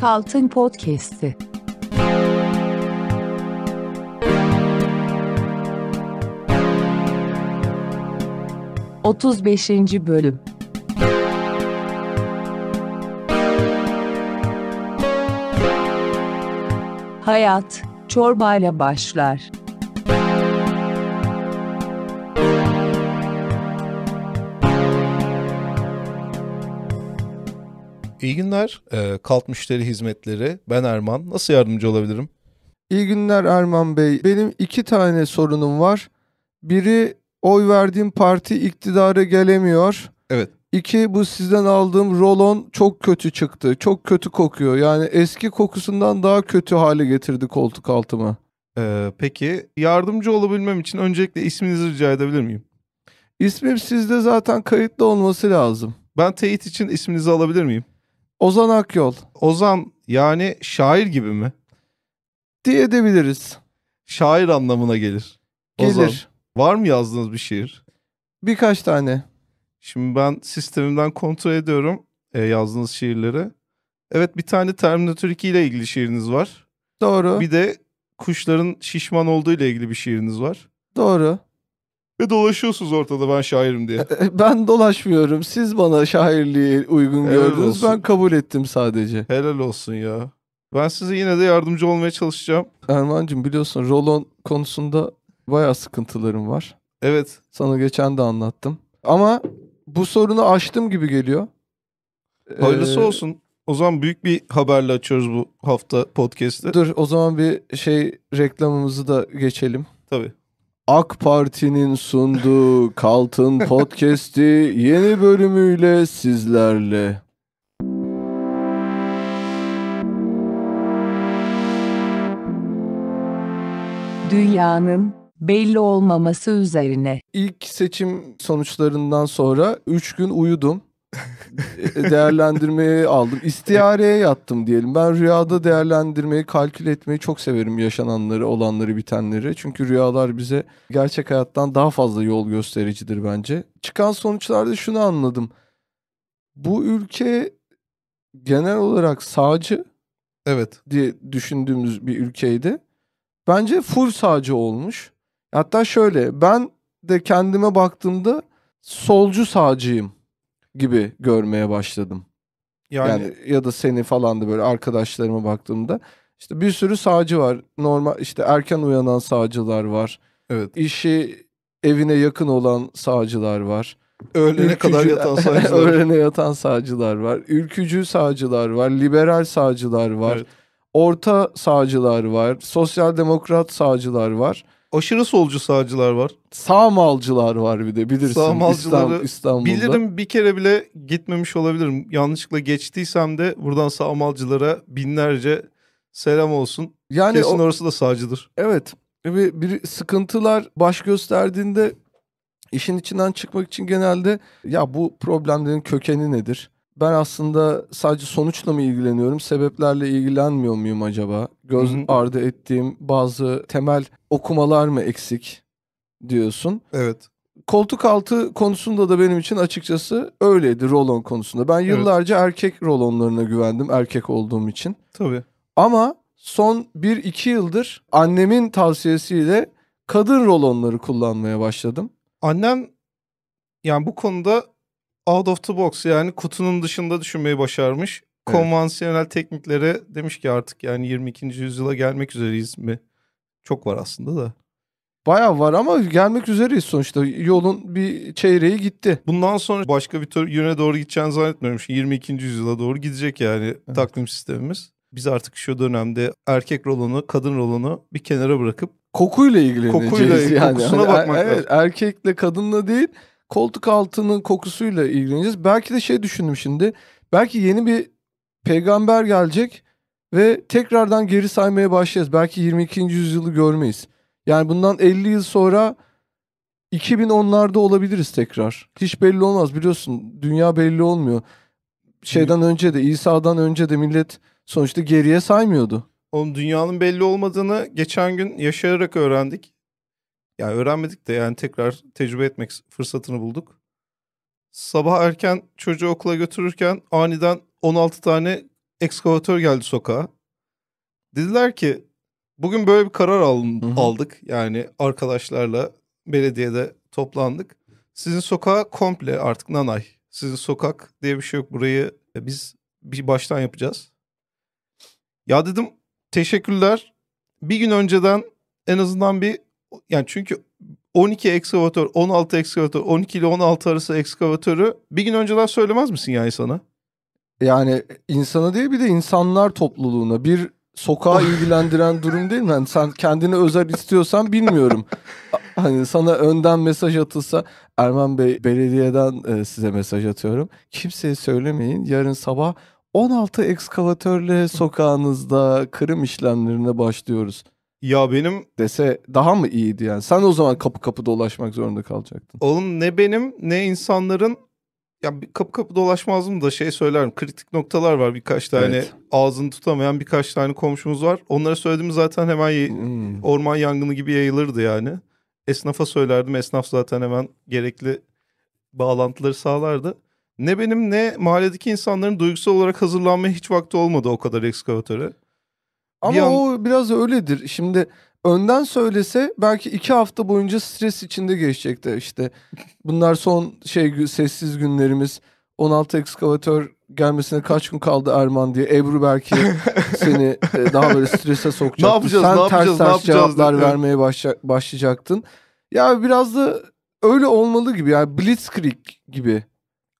Kaltın Podcast'i. Otuz beşinci bölüm. Hayat çorbayla başlar. İyi günler. E, Kalt Müşteri Hizmetleri. Ben Erman. Nasıl yardımcı olabilirim? İyi günler Erman Bey. Benim iki tane sorunum var. Biri oy verdiğim parti iktidara gelemiyor. Evet. İki bu sizden aldığım rolon çok kötü çıktı. Çok kötü kokuyor. Yani eski kokusundan daha kötü hale getirdi koltuk altımı. Ee, peki yardımcı olabilmem için öncelikle isminizi rica edebilir miyim? İsmim sizde zaten kayıtlı olması lazım. Ben teyit için isminizi alabilir miyim? Ozan Akyol Ozan yani şair gibi mi? diye edebiliriz. Şair anlamına gelir. Gelir. Ozan, var mı yazdığınız bir şiir? Birkaç tane. Şimdi ben sistemimden kontrol ediyorum e, yazdığınız şiirleri. Evet bir tane Terminator 2 ile ilgili şiiriniz var. Doğru. Bir de kuşların şişman olduğu ile ilgili bir şiiriniz var. Doğru. Ve dolaşıyorsunuz ortada ben şairim diye. E, e, ben dolaşmıyorum. Siz bana şairliği uygun Helal gördünüz. Olsun. Ben kabul ettim sadece. Helal olsun ya. Ben size yine de yardımcı olmaya çalışacağım. Erman'cığım biliyorsun rolon konusunda bayağı sıkıntılarım var. Evet. Sana geçen de anlattım. Ama bu sorunu aştım gibi geliyor. Hayırlısı ee, olsun. O zaman büyük bir haberle açıyoruz bu hafta podcast'ı. Dur o zaman bir şey reklamımızı da geçelim. Tabii. AK Parti'nin sunduğu Kaltın Podcast'i yeni bölümüyle sizlerle. Dünyanın belli olmaması üzerine. İlk seçim sonuçlarından sonra 3 gün uyudum. Değerlendirmeyi aldım. İstihareye yattım diyelim. Ben rüyada değerlendirmeyi, kalkül etmeyi çok severim yaşananları, olanları, bitenleri. Çünkü rüyalar bize gerçek hayattan daha fazla yol göstericidir bence. Çıkan sonuçlarda şunu anladım. Bu ülke genel olarak sağcı evet diye düşündüğümüz bir ülkeydi. Bence full sağcı olmuş. Hatta şöyle ben de kendime baktığımda solcu sağcıyım gibi görmeye başladım. Yani, yani ya da seni falan da böyle arkadaşlarıma baktığımda işte bir sürü sağcı var. Normal işte erken uyanan sağcılar var. Evet. İşi evine yakın olan sağcılar var. Öğlene Ülkücü, kadar yatan sağcılar. öğlene yatan sağcılar var. Ülkücü sağcılar var. Liberal sağcılar var. Evet. Orta sağcılar var. Sosyal demokrat sağcılar var aşırı solcu sağcılar var. Sağ malcılar var bir de bilirsin. Sağ malcıları İstanbul'da. bilirim bir kere bile gitmemiş olabilirim. Yanlışlıkla geçtiysem de buradan sağ malcılara binlerce selam olsun. Yani Kesin o... orası da sağcıdır. Evet ve bir sıkıntılar baş gösterdiğinde işin içinden çıkmak için genelde ya bu problemlerin kökeni nedir? ben aslında sadece sonuçla mı ilgileniyorum, sebeplerle ilgilenmiyor muyum acaba? Göz Hı-hı. ardı ettiğim bazı temel okumalar mı eksik diyorsun. Evet. Koltuk altı konusunda da benim için açıkçası öyleydi rolon konusunda. Ben yıllarca evet. erkek rolonlarına güvendim erkek olduğum için. Tabii. Ama son 1-2 yıldır annemin tavsiyesiyle kadın rolonları kullanmaya başladım. Annem yani bu konuda out of the box yani kutunun dışında düşünmeyi başarmış. Evet. Konvansiyonel tekniklere demiş ki artık yani 22. yüzyıla gelmek üzereyiz mi? Çok var aslında da. baya var ama gelmek üzereyiz sonuçta. Yolun bir çeyreği gitti. Bundan sonra başka bir yöne doğru gideceğini zannetmiyorum. Şimdi 22. yüzyıla doğru gidecek yani evet. takvim sistemimiz. Biz artık şu dönemde erkek rolunu, kadın rolunu bir kenara bırakıp kokuyla ilgileneceğiz kokuyla, yani. Kokusuna hani, bakmak yani, evet, Erkekle kadınla değil koltuk altının kokusuyla ilgileneceğiz. Belki de şey düşündüm şimdi. Belki yeni bir peygamber gelecek ve tekrardan geri saymaya başlayacağız. Belki 22. yüzyılı görmeyiz. Yani bundan 50 yıl sonra 2010'larda olabiliriz tekrar. Hiç belli olmaz biliyorsun. Dünya belli olmuyor. Şeyden önce de İsa'dan önce de millet sonuçta geriye saymıyordu. Onun dünyanın belli olmadığını geçen gün yaşayarak öğrendik. Yani öğrenmedik de yani tekrar tecrübe etmek fırsatını bulduk. Sabah erken çocuğu okula götürürken aniden 16 tane ekskavatör geldi sokağa. Dediler ki bugün böyle bir karar aldık. Yani arkadaşlarla belediyede toplandık. Sizin sokağa komple artık nanay. Sizin sokak diye bir şey yok. Burayı e, biz bir baştan yapacağız. Ya dedim teşekkürler. Bir gün önceden en azından bir yani çünkü 12 ekskavatör, 16 ekskavatör, 12 ile 16 arası ekskavatörü bir gün önceden söylemez misin yani sana? Yani insana değil bir de insanlar topluluğuna bir sokağa ilgilendiren durum değil mi? Yani sen kendini özel istiyorsan bilmiyorum. Hani sana önden mesaj atılsa Erman Bey belediyeden e, size mesaj atıyorum. Kimseye söylemeyin yarın sabah 16 ekskavatörle sokağınızda kırım işlemlerine başlıyoruz. Ya benim dese daha mı iyiydi yani? Sen o zaman kapı kapı dolaşmak zorunda kalacaktın. Oğlum ne benim ne insanların ya bir kapı kapı dolaşmazdım da şey söylerim. Kritik noktalar var birkaç tane. Evet. Ağzını tutamayan birkaç tane komşumuz var. Onlara söylediğim zaten hemen hmm. orman yangını gibi yayılırdı yani. Esnafa söylerdim. Esnaf zaten hemen gerekli bağlantıları sağlardı. Ne benim ne mahalledeki insanların duygusal olarak hazırlanmaya hiç vakti olmadı o kadar ekskavatöre. Ama bir an... o biraz öyledir. Şimdi önden söylese belki iki hafta boyunca stres içinde geçecekti işte. Bunlar son şey sessiz günlerimiz. 16 ekskavatör gelmesine kaç gün kaldı Erman diye Ebru belki seni e, daha böyle strese sokacaktı. Ne yapacağız, Sen ne ters yapacağız, ters ne yapacağız cevaplar dedi. vermeye başla, başlayacaktın. Ya biraz da öyle olmalı gibi yani Blitzkrieg gibi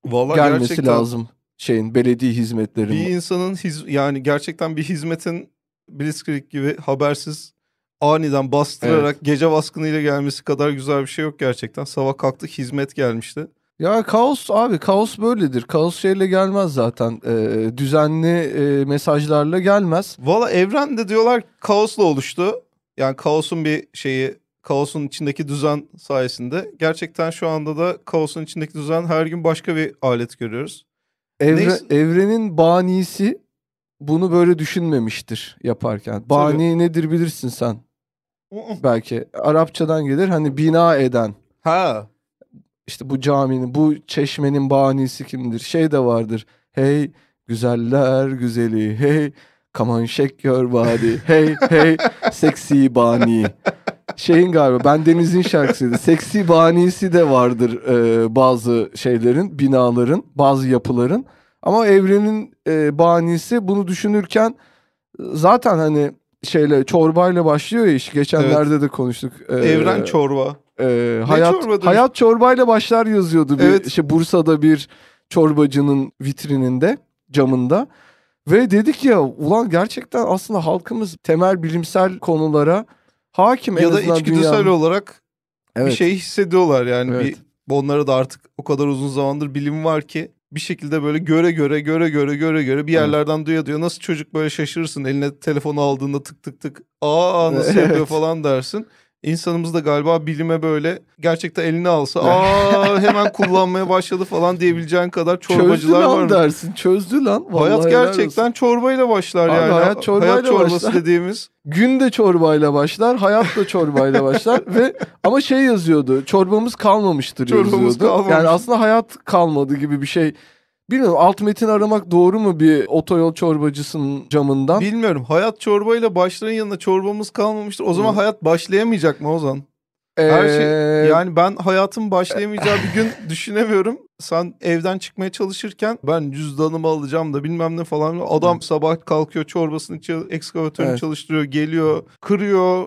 Vallahi gelmesi lazım şeyin belediye hizmetlerinin. Bir insanın hiz, yani gerçekten bir hizmetin Blitzkrieg gibi habersiz aniden bastırarak evet. gece baskınıyla gelmesi kadar güzel bir şey yok gerçekten. Sabah kalktık hizmet gelmişti. Ya kaos abi kaos böyledir. Kaos şeyle gelmez zaten. Ee, düzenli e, mesajlarla gelmez. Valla evrende diyorlar kaosla oluştu. Yani kaosun bir şeyi kaosun içindeki düzen sayesinde. Gerçekten şu anda da kaosun içindeki düzen her gün başka bir alet görüyoruz. Evre, Evrenin banisi bunu böyle düşünmemiştir yaparken. Bani Tabii. nedir bilirsin sen. Belki Arapçadan gelir hani bina eden. Ha. İşte bu caminin, bu çeşmenin banisi kimdir? Şey de vardır. Hey güzeller güzeli, hey come on shake your hey hey seksi bani. Şeyin galiba ben Deniz'in şarkısıydı. Seksi banisi de vardır e, bazı şeylerin, binaların, bazı yapıların. Ama evrenin e, banisi bunu düşünürken zaten hani şeyle çorbayla başlıyor ya iş. Geçenlerde evet. de konuştuk. Ee, Evren çorba. E, hayat çorba hayat çorbayla başlar yazıyordu bir evet. işte Bursa'da bir çorbacının vitrininde, camında. Ve dedik ya ulan gerçekten aslında halkımız temel bilimsel konulara hakim ya da içgüdüsel dünyanın. olarak evet. bir şey hissediyorlar yani evet. bir onlara da artık o kadar uzun zamandır bilim var ki bir şekilde böyle göre göre göre göre göre göre bir yerlerden duya duya nasıl çocuk böyle şaşırırsın eline telefonu aldığında tık tık tık aa nasıl evet. yapıyor falan dersin. İnsanımız da galiba bilime böyle gerçekten elini alsa aa hemen kullanmaya başladı falan diyebileceğin kadar çorbacılar çözdü var dersin çözdü lan. Vallahi hayat gerçekten olsun. çorbayla başlar yani. Hayat, çorbayla hayat çorbası başlar. dediğimiz. Gün de çorbayla başlar, hayat da çorbayla başlar ve ama şey yazıyordu. Çorbamız kalmamıştır çorbamız yazıyordu. Kalmamış. Yani aslında hayat kalmadı gibi bir şey Bilmiyorum alt metin aramak doğru mu bir otoyol çorbacısının camından? Bilmiyorum. Hayat çorbayla başların yanında çorbamız kalmamıştır. O zaman Hı. hayat başlayamayacak mı Ozan? Ee... Her şey ee, yani ben hayatın başlayamayacağı bir gün düşünemiyorum. Sen evden çıkmaya çalışırken ben cüzdanımı alacağım da bilmem ne falan. Adam Hı. sabah kalkıyor çorbasını ekskavatörünü evet. çalıştırıyor, geliyor, kırıyor,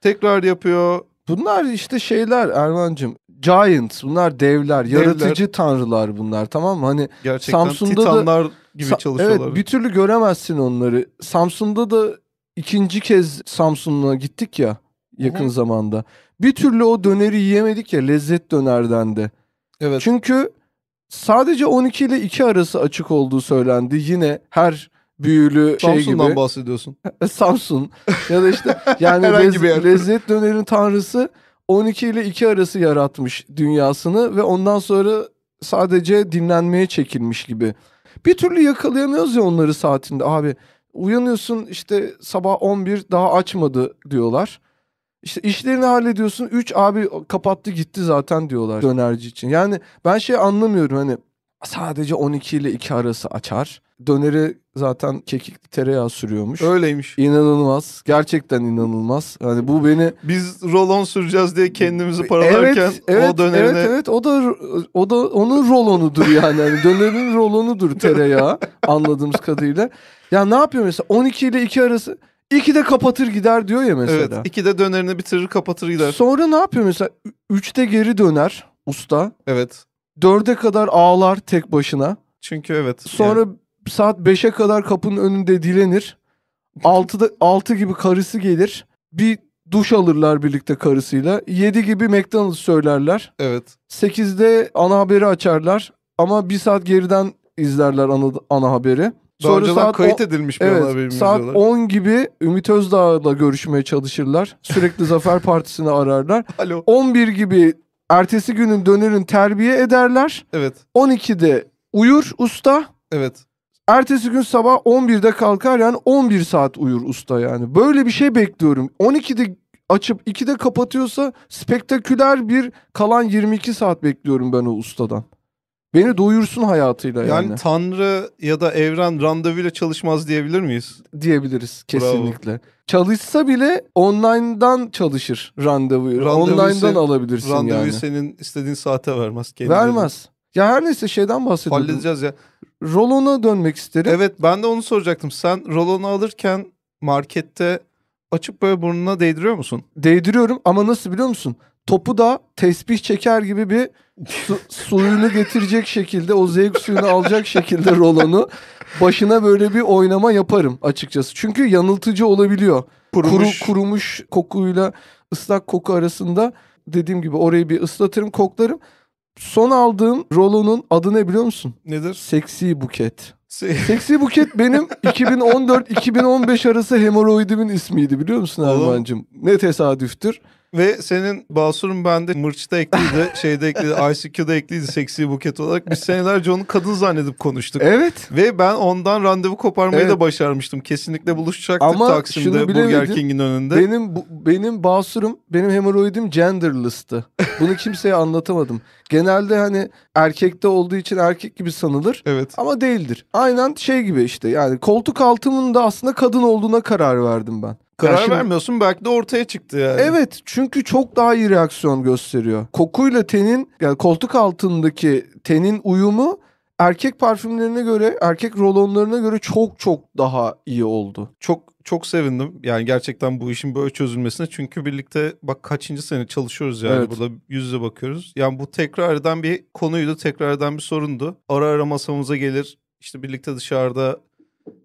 tekrar yapıyor. Bunlar işte şeyler Erman'cığım giants bunlar devler, devler. yaratıcı tanrılar bunlar tamam mı? Hani Gerçekten Samsun'da titanlar da, gibi çalışıyorlar. Evet bir türlü göremezsin onları. Samsun'da da ikinci kez Samsun'a gittik ya yakın Hı. zamanda. Bir türlü o döneri yiyemedik ya lezzet dönerden de. Evet. Çünkü sadece 12 ile 2 arası açık olduğu söylendi yine her büyülü şey gibi. Samsun'dan bahsediyorsun. Samsun ya da işte yani lez, lezzet dönerin tanrısı 12 ile 2 arası yaratmış dünyasını ve ondan sonra sadece dinlenmeye çekilmiş gibi. Bir türlü yakalayamıyoruz ya onları saatinde abi. Uyanıyorsun işte sabah 11 daha açmadı diyorlar. İşte işlerini hallediyorsun 3 abi kapattı gitti zaten diyorlar dönerci için. Yani ben şey anlamıyorum hani sadece 12 ile 2 arası açar. Döneri zaten kekik tereyağı sürüyormuş. Öyleymiş. İnanılmaz. Gerçekten inanılmaz. Hani bu beni Biz rolon süreceğiz diye kendimizi paralarken evet, evet, o dönerine Evet evet o da o da onun rolonudur yani. yani dönerin rolonudur tereyağı anladığımız kadarıyla. Ya ne yapıyor mesela 12 ile 2 arası İki de kapatır gider diyor ya mesela. Evet iki de dönerini bitirir kapatır gider. Sonra ne yapıyor mesela? Üçte geri döner usta. Evet. Dörde kadar ağlar tek başına. Çünkü evet. Sonra yani. saat 5'e kadar kapının önünde dilenir. 6'da 6 gibi karısı gelir. Bir duş alırlar birlikte karısıyla. 7 gibi McDonald's söylerler. Evet. 8'de ana haberi açarlar ama bir saat geriden izlerler ana, ana haberi. Daha Sonra saat kayıt on, edilmiş bir evet, ana Saat diyorlar. 10 gibi Ümit Özdağ'la görüşmeye çalışırlar. Sürekli Zafer Partisi'ni ararlar. Alo. 11 gibi Ertesi günün dönerin terbiye ederler. Evet. 12'de uyur usta. Evet. Ertesi gün sabah 11'de kalkar yani 11 saat uyur usta yani. Böyle bir şey bekliyorum. 12'de açıp 2'de kapatıyorsa spektaküler bir kalan 22 saat bekliyorum ben o ustadan. Beni doyursun hayatıyla yani. Yani Tanrı ya da evren randevuyla çalışmaz diyebilir miyiz? Diyebiliriz kesinlikle. Bravo. Çalışsa bile online'dan çalışır randevuyu. randevuyu online'dan sen, alabilirsin randevuyu yani. Randevuyu senin istediğin saate vermez. kendine. Vermez. Ya her neyse şeyden bahsediyorum. Halledeceğiz ya. Rolona dönmek isterim. Evet ben de onu soracaktım. Sen rolonu alırken markette açıp böyle burnuna değdiriyor musun? Değdiriyorum ama nasıl biliyor musun? topu da tesbih çeker gibi bir su, suyunu getirecek şekilde o zevk suyunu alacak şekilde rolonu başına böyle bir oynama yaparım açıkçası. Çünkü yanıltıcı olabiliyor. Kurumuş. Kuru, kurumuş kokuyla ıslak koku arasında dediğim gibi orayı bir ıslatırım koklarım. Son aldığım rolonun adı ne biliyor musun? Nedir? Seksi Buket. Se Seksi Buket benim 2014-2015 arası hemoroidimin ismiydi biliyor musun Erman'cığım? Ne tesadüftür. Ve senin Basur'un bende mırçta ekliydi, şeyde ekliydi, ICQ'da ekliydi seksi buket olarak. Biz senelerce onu kadın zannedip konuştuk. Evet. Ve ben ondan randevu koparmayı evet. da başarmıştım. Kesinlikle buluşacaktık Ama Taksim'de Burger King'in önünde. Benim benim Basur'um, benim hemoroidim genderless'tı. Bunu kimseye anlatamadım. Genelde hani erkekte olduğu için erkek gibi sanılır. Evet. Ama değildir. Aynen şey gibi işte yani koltuk altımın da aslında kadın olduğuna karar verdim ben. Karar yani vermiyorsun belki de ortaya çıktı yani. Evet çünkü çok daha iyi reaksiyon gösteriyor. Kokuyla tenin yani koltuk altındaki tenin uyumu erkek parfümlerine göre, erkek rolonlarına göre çok çok daha iyi oldu. Çok çok sevindim. Yani gerçekten bu işin böyle çözülmesine. Çünkü birlikte bak kaçıncı sene çalışıyoruz yani evet. burada yüz yüze bakıyoruz. Yani bu tekrar eden bir konuydu, tekrar eden bir sorundu. Ara ara masamıza gelir, işte birlikte dışarıda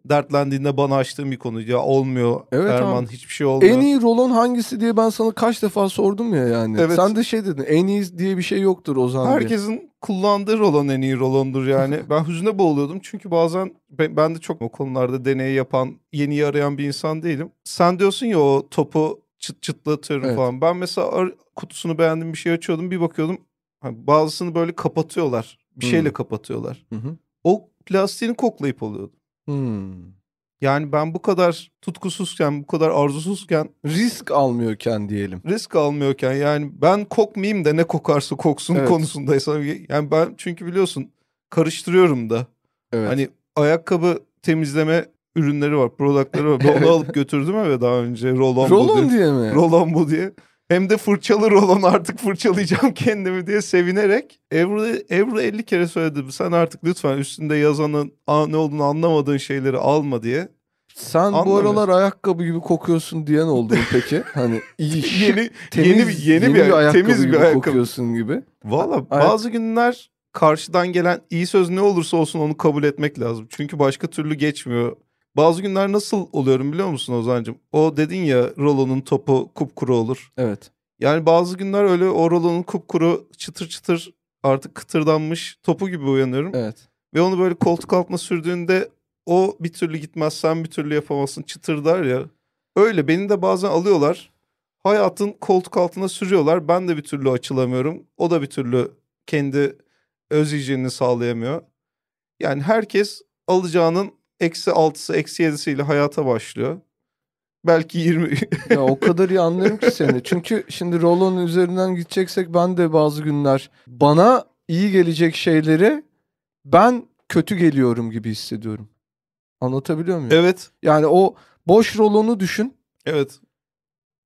dertlendiğinde bana açtığım bir konu. Ya olmuyor evet, Erman abi. hiçbir şey olmuyor. En iyi rolon hangisi diye ben sana kaç defa sordum ya yani. Evet. Sen de şey dedin en iyi diye bir şey yoktur o zaman. Herkesin diye. kullandığı rolon en iyi rolondur yani. ben hüzüne boğuluyordum çünkü bazen ben, ben de çok o konularda deney yapan, yeni arayan bir insan değilim. Sen diyorsun ya o topu çıt çıtlatıyorum evet. falan. Ben mesela kutusunu beğendiğim bir şey açıyordum bir bakıyordum. Hani bazısını böyle kapatıyorlar. Bir hmm. şeyle kapatıyorlar. Hı hı. O plastiğini koklayıp alıyordum. Hmm. Yani ben bu kadar tutkusuzken, bu kadar arzusuzken risk almıyorken diyelim. Risk almıyorken yani ben kokmayayım da ne kokarsa koksun evet. konusundaysa yani ben çünkü biliyorsun karıştırıyorum da. Evet. Hani ayakkabı temizleme ürünleri var, productları var. Ben onu alıp götürdüm eve daha önce Roland Roland diye. diye mi? Roland bu diye hem de fırçalı rolon artık fırçalayacağım kendimi diye sevinerek Ebru, Ebru 50 kere söyledim sen artık lütfen üstünde yazanın ne olduğunu anlamadığın şeyleri alma diye. Sen Anlamıyor. bu aralar ayakkabı gibi kokuyorsun diyen oldu mu peki? Hani iyi yeni yeni bir yeni, yeni bir, bir ayakkabı temiz gibi bir ayakkabı. kokuyorsun gibi. Valla bazı günler karşıdan gelen iyi söz ne olursa olsun onu kabul etmek lazım. Çünkü başka türlü geçmiyor bazı günler nasıl oluyorum biliyor musun Ozan'cığım? O dedin ya Rolo'nun topu kupkuru olur. Evet. Yani bazı günler öyle o Rolo'nun kupkuru çıtır çıtır artık kıtırdanmış topu gibi uyanıyorum. Evet. Ve onu böyle koltuk altına sürdüğünde o bir türlü gitmez sen bir türlü yapamazsın çıtırdar ya. Öyle beni de bazen alıyorlar. Hayatın koltuk altına sürüyorlar. Ben de bir türlü açılamıyorum. O da bir türlü kendi öz hijyenini sağlayamıyor. Yani herkes alacağının eksi altısı eksi yedisiyle hayata başlıyor. Belki 20. ya o kadar iyi anlıyorum ki seni. Çünkü şimdi rolon üzerinden gideceksek ben de bazı günler bana iyi gelecek şeyleri ben kötü geliyorum gibi hissediyorum. Anlatabiliyor muyum? Evet. Yani o boş rolonu düşün. Evet.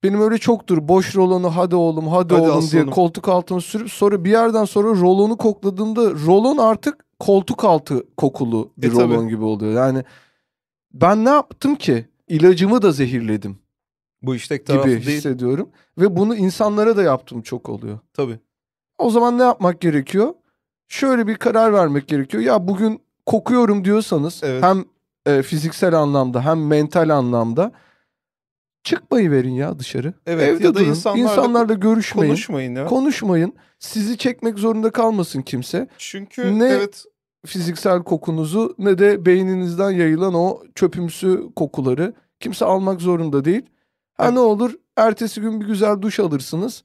Benim öyle çoktur. Boş rolonu hadi oğlum hadi, hadi oğlum aslanım. diye koltuk altına sürüp sonra bir yerden sonra rolonu kokladığımda rolon artık koltuk altı kokulu e, bir e, rolon gibi oluyor. Yani ben ne yaptım ki? İlacımı da zehirledim. Bu işte tarafı gibi değil. hissediyorum. Ve bunu insanlara da yaptım çok oluyor. Tabii. O zaman ne yapmak gerekiyor? Şöyle bir karar vermek gerekiyor. Ya bugün kokuyorum diyorsanız evet. hem e, fiziksel anlamda hem mental anlamda çıkmayı verin ya dışarı. Evet Evde ya da durun. insanlarla, insanlarla görüşmeyin. Konuşmayın ya. Konuşmayın. Sizi çekmek zorunda kalmasın kimse. Çünkü ne evet fiziksel kokunuzu ne de beyninizden yayılan o çöpümsü kokuları kimse almak zorunda değil. Ha evet. ne olur ertesi gün bir güzel duş alırsınız.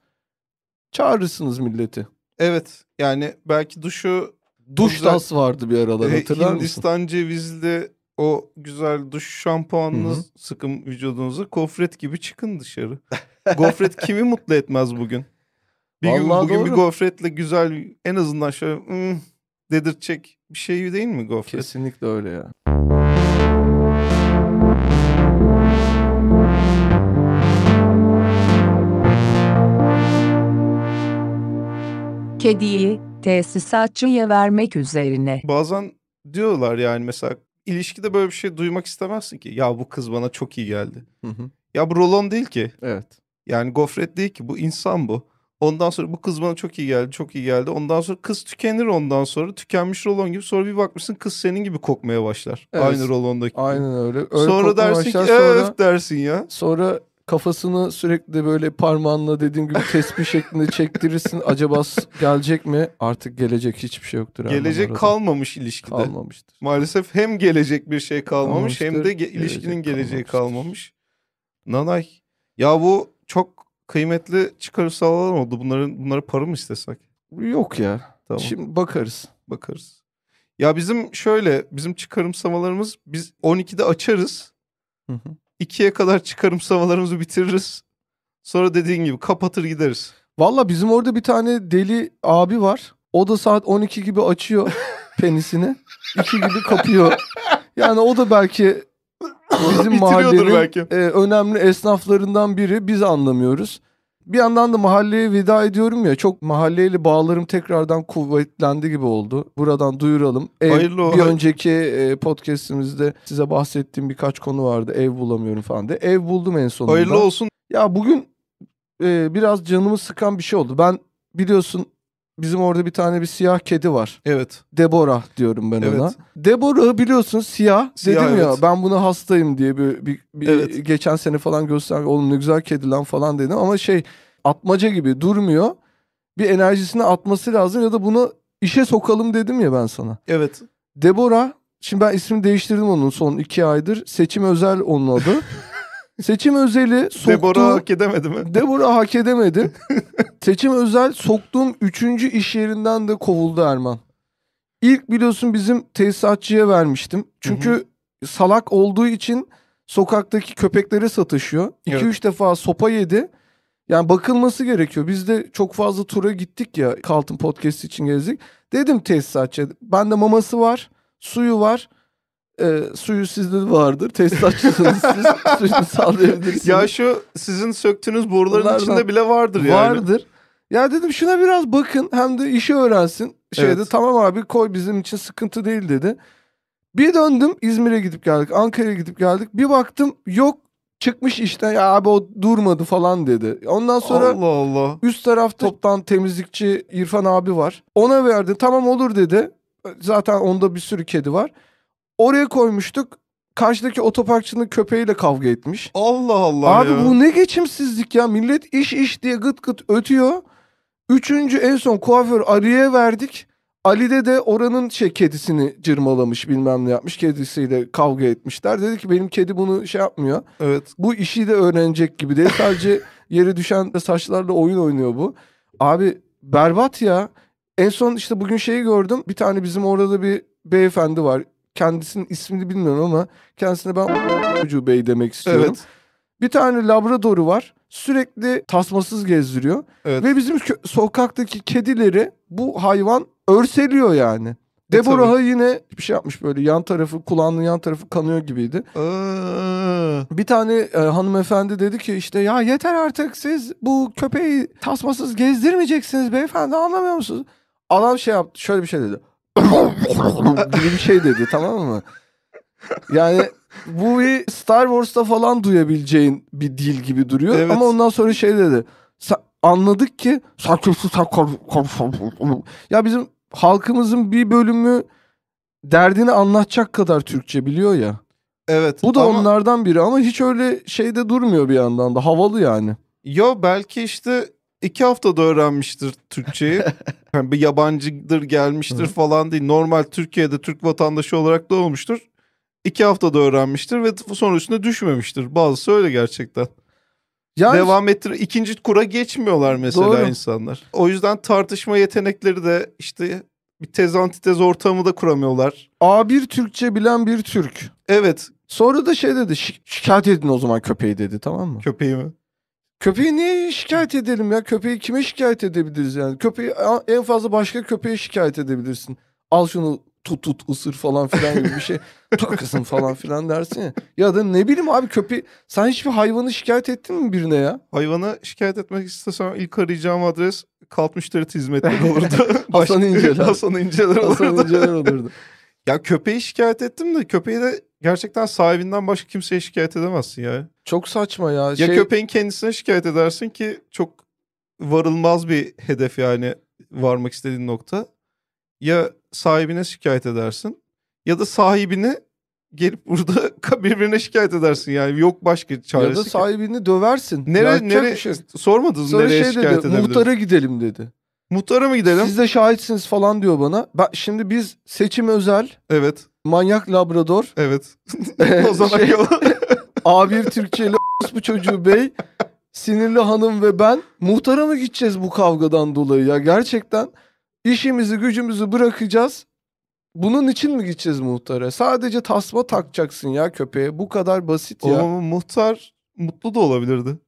Çağırırsınız milleti. Evet yani belki duşu... Duş tas vardı bir aralar hatırlar Hindistan mısın? Hindistan cevizli o güzel duş şampuanını Hı-hı. sıkın vücudunuzu gofret gibi çıkın dışarı. gofret kimi mutlu etmez bugün? Bir gün bugün doğru. bir gofretle güzel en azından şöyle mm, dedirtecek bir şey değil mi gofret? Kesinlikle öyle ya. Kediyi tesisatçıya vermek üzerine. Bazen diyorlar yani mesela ilişkide böyle bir şey duymak istemezsin ki. Ya bu kız bana çok iyi geldi. Hı hı. Ya bu Roland değil ki. Evet. Yani gofret değil ki bu insan bu. Ondan sonra bu kız bana çok iyi geldi, çok iyi geldi. Ondan sonra kız tükenir ondan sonra. Tükenmiş rolon gibi. Sonra bir bakmışsın kız senin gibi kokmaya başlar. Evet. Aynı rolondaki. Aynen öyle. öyle sonra dersin ki başlar, sonra, dersin ya. Sonra kafasını sürekli böyle parmağınla dediğim gibi tespih şeklinde çektirirsin. Acaba gelecek mi? Artık gelecek hiçbir şey yoktur. Gelecek kalmamış ilişkide. Kalmamıştır. Maalesef hem gelecek bir şey kalmamış hem de ge- ilişkinin geleceği kalmamış. Nanay ya bu çok kıymetli çıkarımsallar oldu. Bunların bunları para mı istesek? Yok ya. Tamam. Şimdi bakarız. Bakarız. Ya bizim şöyle bizim çıkarımsamalarımız biz 12'de açarız. Hı hı ikiye kadar çıkarımsamalarımızı bitiririz. Sonra dediğin gibi kapatır gideriz. Valla bizim orada bir tane deli abi var. O da saat 12 gibi açıyor penisini. 2 gibi kapıyor. Yani o da belki bizim mahallenin belki. E, önemli esnaflarından biri. Biz anlamıyoruz. Bir yandan da mahalleye veda ediyorum ya çok mahalleyle bağlarım tekrardan kuvvetlendi gibi oldu. Buradan duyuralım. Ev, Hayırlı bir olay. önceki e, podcast'imizde size bahsettiğim birkaç konu vardı. Ev bulamıyorum falan diye. Ev buldum en sonunda. Hayırlı olsun. Ya bugün e, biraz canımı sıkan bir şey oldu. Ben biliyorsun Bizim orada bir tane bir siyah kedi var. Evet. Deborah diyorum ben evet. ona. Deborah'ı biliyorsun siyah. siyah Dedim evet. ya ben buna hastayım diye bir, bir, bir evet. geçen sene falan gösterdim. Oğlum ne güzel kedi lan falan dedim ama şey atmaca gibi durmuyor. Bir enerjisini atması lazım ya da bunu işe sokalım dedim ya ben sana. Evet. Deborah Şimdi ben ismini değiştirdim onun son iki aydır. Seçim Özel onun adı. Seçim Özel'i soktu. Deborah hak edemedi mi? Deborah hak edemedi. Seçim Özel soktuğum üçüncü iş yerinden de kovuldu Erman. İlk biliyorsun bizim tesisatçıya vermiştim. Çünkü Hı-hı. salak olduğu için sokaktaki köpeklere satışıyor. 2-3 evet. Üç defa sopa yedi. Yani bakılması gerekiyor. Biz de çok fazla tura gittik ya Kaltın Podcast için gezdik. Dedim tesisatçıya ben de maması var, suyu var e, suyu sizde vardır. Tesisatçısınız siz. Suyunu sağlayabilirsiniz. Ya şu sizin söktüğünüz boruların Bunlardan içinde bile vardır yani. Vardır. Ya dedim şuna biraz bakın hem de işi öğrensin. Şeyde evet. tamam abi koy bizim için sıkıntı değil dedi. Bir döndüm İzmir'e gidip geldik. Ankara'ya gidip geldik. Bir baktım yok çıkmış işte ya abi o durmadı falan dedi. Ondan sonra Allah Allah. üst tarafta toptan temizlikçi İrfan abi var. Ona verdi tamam olur dedi. Zaten onda bir sürü kedi var. Oraya koymuştuk. Karşıdaki otoparkçının köpeğiyle kavga etmiş. Allah Allah Abi ya. bu ne geçimsizlik ya. Millet iş iş diye gıt gıt ötüyor. Üçüncü en son kuaför Ali'ye verdik. Ali'de de oranın şey kedisini cırmalamış bilmem ne yapmış. Kedisiyle kavga etmişler. Dedi ki benim kedi bunu şey yapmıyor. Evet. Bu işi de öğrenecek gibi değil. Sadece yere düşen saçlarla oyun oynuyor bu. Abi berbat ya. En son işte bugün şeyi gördüm. Bir tane bizim orada da bir beyefendi var kendisinin ismini bilmiyorum ama kendisine ben Ucu Bey demek istiyorum. Evet. Bir tane labradoru var. Sürekli tasmasız gezdiriyor. Evet. Ve bizim sokaktaki kedileri bu hayvan örseliyor yani. E, Deborah tabii. yine bir şey yapmış böyle yan tarafı kulağının yan tarafı kanıyor gibiydi. Ee. Bir tane e, hanımefendi dedi ki işte ya yeter artık siz bu köpeği tasmasız gezdirmeyeceksiniz beyefendi anlamıyor musunuz? Adam şey yaptı şöyle bir şey dedi gibi bir şey dedi tamam mı? Yani bu bir Star Wars'ta falan duyabileceğin bir dil gibi duruyor evet. ama ondan sonra şey dedi. Anladık ki ya bizim halkımızın bir bölümü derdini anlatacak kadar Türkçe biliyor ya. Evet. Bu da ama... onlardan biri ama hiç öyle şeyde durmuyor bir yandan da havalı yani. Yo belki işte iki haftada öğrenmiştir Türkçeyi. yani bir yabancıdır gelmiştir hı falan değil. Normal Türkiye'de Türk vatandaşı olarak doğmuştur. İki haftada öğrenmiştir ve sonrasında düşmemiştir. Bazısı öyle gerçekten. Yani, Devam ettir. ikinci kura geçmiyorlar mesela doğru. insanlar. O yüzden tartışma yetenekleri de işte bir tez antitez ortamı da kuramıyorlar. A1 Türkçe bilen bir Türk. Evet. Sonra da şey dedi şi- şikayet edin o zaman köpeği dedi tamam mı? Köpeği mi? Köpeği niye şikayet edelim ya? Köpeği kime şikayet edebiliriz yani? Köpeği en fazla başka köpeğe şikayet edebilirsin. Al şunu tut tut ısır falan filan gibi bir şey. Takasın falan filan dersin ya. Ya da ne bileyim abi köpeği sen hiçbir hayvanı şikayet ettin mi birine ya? Hayvana şikayet etmek istesem ilk arayacağım adres kalp müşteri hizmetleri olurdu. Hasan İnceler. Hasan İnceler olurdu. Hasan İnceler olurdu. Ya köpeği şikayet ettim de köpeği de gerçekten sahibinden başka kimseye şikayet edemezsin ya. Çok saçma ya. Ya şey... köpeğin kendisine şikayet edersin ki çok varılmaz bir hedef yani varmak istediğin nokta. Ya sahibine şikayet edersin ya da sahibini gelip burada birbirine şikayet edersin yani yok başka çaresi. Ya da sahibini ki. döversin. Nereye ya nere, şey... sormadınız nereye şey şikayet dedi, edebiliriz? Muhtara gidelim dedi. Muhtara mı gidelim? Siz de şahitsiniz falan diyor bana. Ben, şimdi biz seçim özel. Evet. Manyak Labrador. Evet. Ee, Ozan şey, Akıl. A1 bu çocuğu bey. Sinirli hanım ve ben muhtara mı gideceğiz bu kavgadan dolayı ya gerçekten işimizi gücümüzü bırakacağız. Bunun için mi gideceğiz muhtara? Sadece tasma takacaksın ya köpeğe. Bu kadar basit ya. Ama muhtar mutlu da olabilirdi.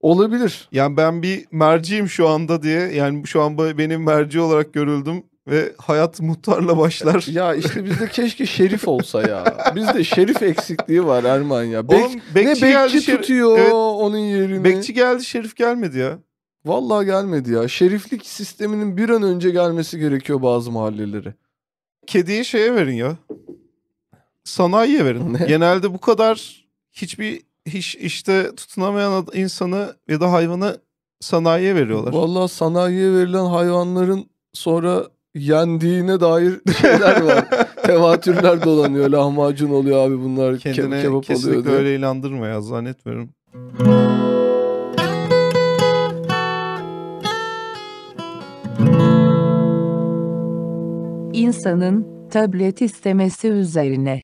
Olabilir. Yani ben bir merciyim şu anda diye. Yani şu an benim merci olarak görüldüm ve hayat muhtarla başlar. ya işte bizde keşke şerif olsa ya. Bizde şerif eksikliği var Erman ya. Bek, Oğlum, bekçi ne bekçi geldi, tutuyor evet, onun yerini. Bekçi geldi şerif gelmedi ya. Vallahi gelmedi ya. Şeriflik sisteminin bir an önce gelmesi gerekiyor bazı mahallelere. Kediye şeye verin ya. Sanayiye verin. Ne? Genelde bu kadar hiçbir hiç işte tutunamayan insanı ya da hayvanı sanayiye veriyorlar. Valla sanayiye verilen hayvanların sonra yendiğine dair şeyler var. Tevatürler dolanıyor. Lahmacun oluyor abi bunlar. Kendine ke- kebap kesinlikle oluyor diye. öyle inandırma ya zannetmiyorum. İnsanın tablet istemesi üzerine.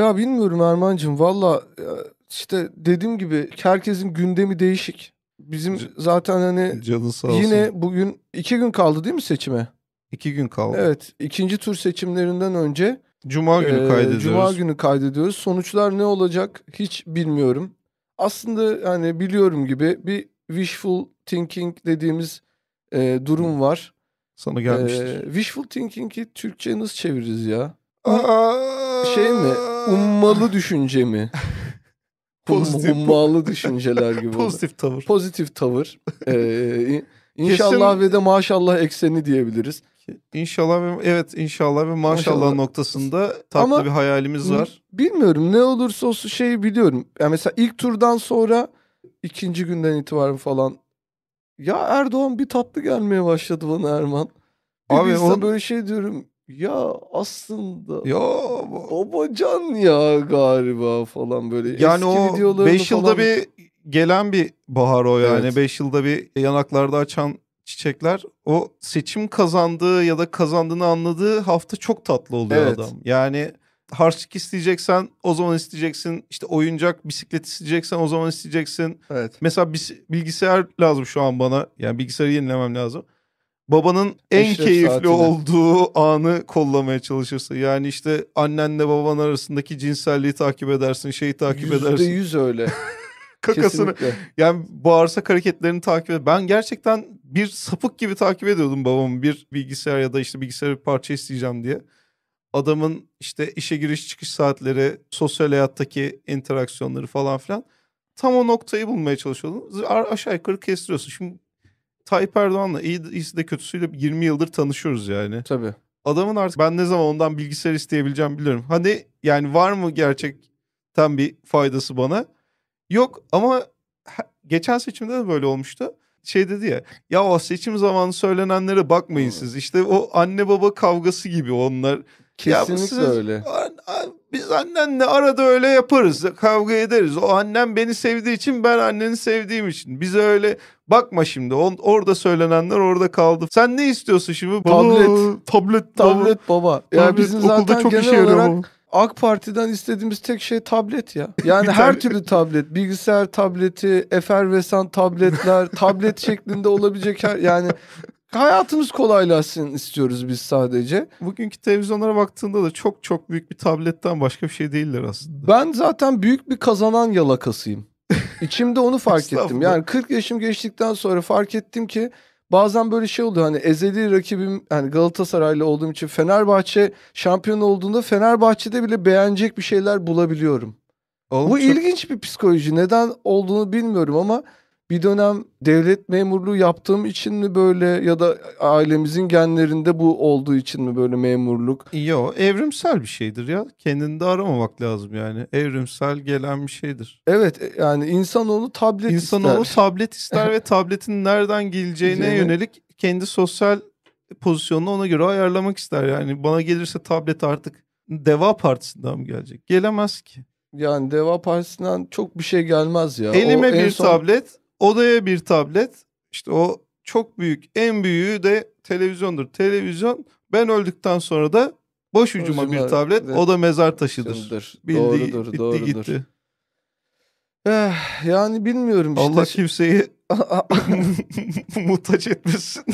Ya bilmiyorum Erman'cığım valla e, işte dediğim gibi herkesin gündemi değişik. Bizim zaten hani Canı sağ olsun. yine bugün iki gün kaldı değil mi seçime? İki gün kaldı. Evet ikinci tur seçimlerinden önce Cuma günü e, kaydediyoruz. Cuma günü kaydediyoruz. Sonuçlar ne olacak hiç bilmiyorum. Aslında yani biliyorum gibi bir wishful thinking dediğimiz e, durum var. Sana gelmiştir. E, wishful thinking'i Türkçe'ye nasıl çeviririz ya? Aa, şey mi? Ummalı düşünce mi? Pozitif. Hummalı düşünceler gibi. Pozitif tavır. Pozitif tavır. Ee, inşallah Kesin... ve de maşallah ekseni diyebiliriz. İnşallah ve evet inşallah ve maşallah, maşallah. noktasında tatlı Ama bir hayalimiz var. Bilmiyorum ne olursa olsun şeyi biliyorum. Yani mesela ilk turdan sonra ikinci günden itibaren falan ya Erdoğan bir tatlı gelmeye başladı bana Erman. Bir Abi o... böyle şey diyorum ya aslında ya babacan ya galiba falan böyle yani eski o 5 yılda falan... bir gelen bir bahar o yani 5 evet. yılda bir yanaklarda açan çiçekler o seçim kazandığı ya da kazandığını anladığı hafta çok tatlı oluyor evet. adam. Yani harçlık isteyeceksen o zaman isteyeceksin. İşte oyuncak, bisiklet isteyeceksen o zaman isteyeceksin. Evet. Mesela bilgisayar lazım şu an bana. Yani bilgisayarı yenilemem lazım babanın en Eşref keyifli saatine. olduğu anı kollamaya çalışırsın. Yani işte annenle baban arasındaki cinselliği takip edersin, şeyi takip %100 edersin. yüz öyle. Kakasını Kesinlikle. yani bağırsak hareketlerini takip ed. Ben gerçekten bir sapık gibi takip ediyordum babamı bir bilgisayar ya da işte bilgisayar bir parça isteyeceğim diye. Adamın işte işe giriş çıkış saatleri, sosyal hayattaki interaksiyonları falan filan. Tam o noktayı bulmaya çalışıyordum. Aşağı yukarı kestiriyorsun. Şimdi Tayyip Erdoğan'la iyi, iyisi de kötüsüyle 20 yıldır tanışıyoruz yani. Tabii. Adamın artık ben ne zaman ondan bilgisayar isteyebileceğim biliyorum. Hani yani var mı gerçekten bir faydası bana? Yok ama geçen seçimde de böyle olmuştu. Şey dedi ya, ya o seçim zamanı söylenenlere bakmayın siz. İşte o anne baba kavgası gibi onlar. Kesinlikle siz, öyle. Biz annenle arada öyle yaparız, kavga ederiz. O annem beni sevdiği için, ben anneni sevdiğim için. Biz öyle Bakma şimdi on, orada söylenenler orada kaldı. Sen ne istiyorsun şimdi? Tablet. Baba, tablet, tablet baba. baba. Ya tablet, bizim zaten okulda çok genel işe olarak AK Parti'den istediğimiz tek şey tablet ya. Yani her türlü tablet. Bilgisayar tableti, efervesan tabletler, tablet şeklinde olabilecek her... Yani hayatımız kolaylaşsın istiyoruz biz sadece. Bugünkü televizyonlara baktığında da çok çok büyük bir tabletten başka bir şey değiller aslında. Ben zaten büyük bir kazanan yalakasıyım. İçimde onu fark ettim. Yani 40 yaşım geçtikten sonra fark ettim ki bazen böyle şey oldu hani ezeli rakibim hani Galatasaraylı olduğum için Fenerbahçe şampiyon olduğunda Fenerbahçe'de bile beğenecek bir şeyler bulabiliyorum. Oğlum Bu çok... ilginç bir psikoloji. Neden olduğunu bilmiyorum ama bir dönem devlet memurluğu yaptığım için mi böyle ya da ailemizin genlerinde bu olduğu için mi böyle memurluk? Yo evrimsel bir şeydir ya. Kendini de aramamak lazım yani. Evrimsel gelen bir şeydir. Evet e, yani insanoğlu tablet insanoğlu ister. İnsanoğlu tablet ister ve tabletin nereden geleceğine yönelik kendi sosyal pozisyonunu ona göre ayarlamak ister. Yani bana gelirse tablet artık Deva Partisi'nden mi gelecek? Gelemez ki. Yani Deva Partisi'nden çok bir şey gelmez ya. Elime o bir son... tablet odaya bir tablet. İşte o çok büyük en büyüğü de televizyondur. Televizyon ben öldükten sonra da boş ucuma bir tablet o da mezar taşıdır. Şundur. Bildiği doğrudur, bitti doğrudur. gitti. Eh, yani bilmiyorum işte. Allah kimseyi muhtaç etmesin.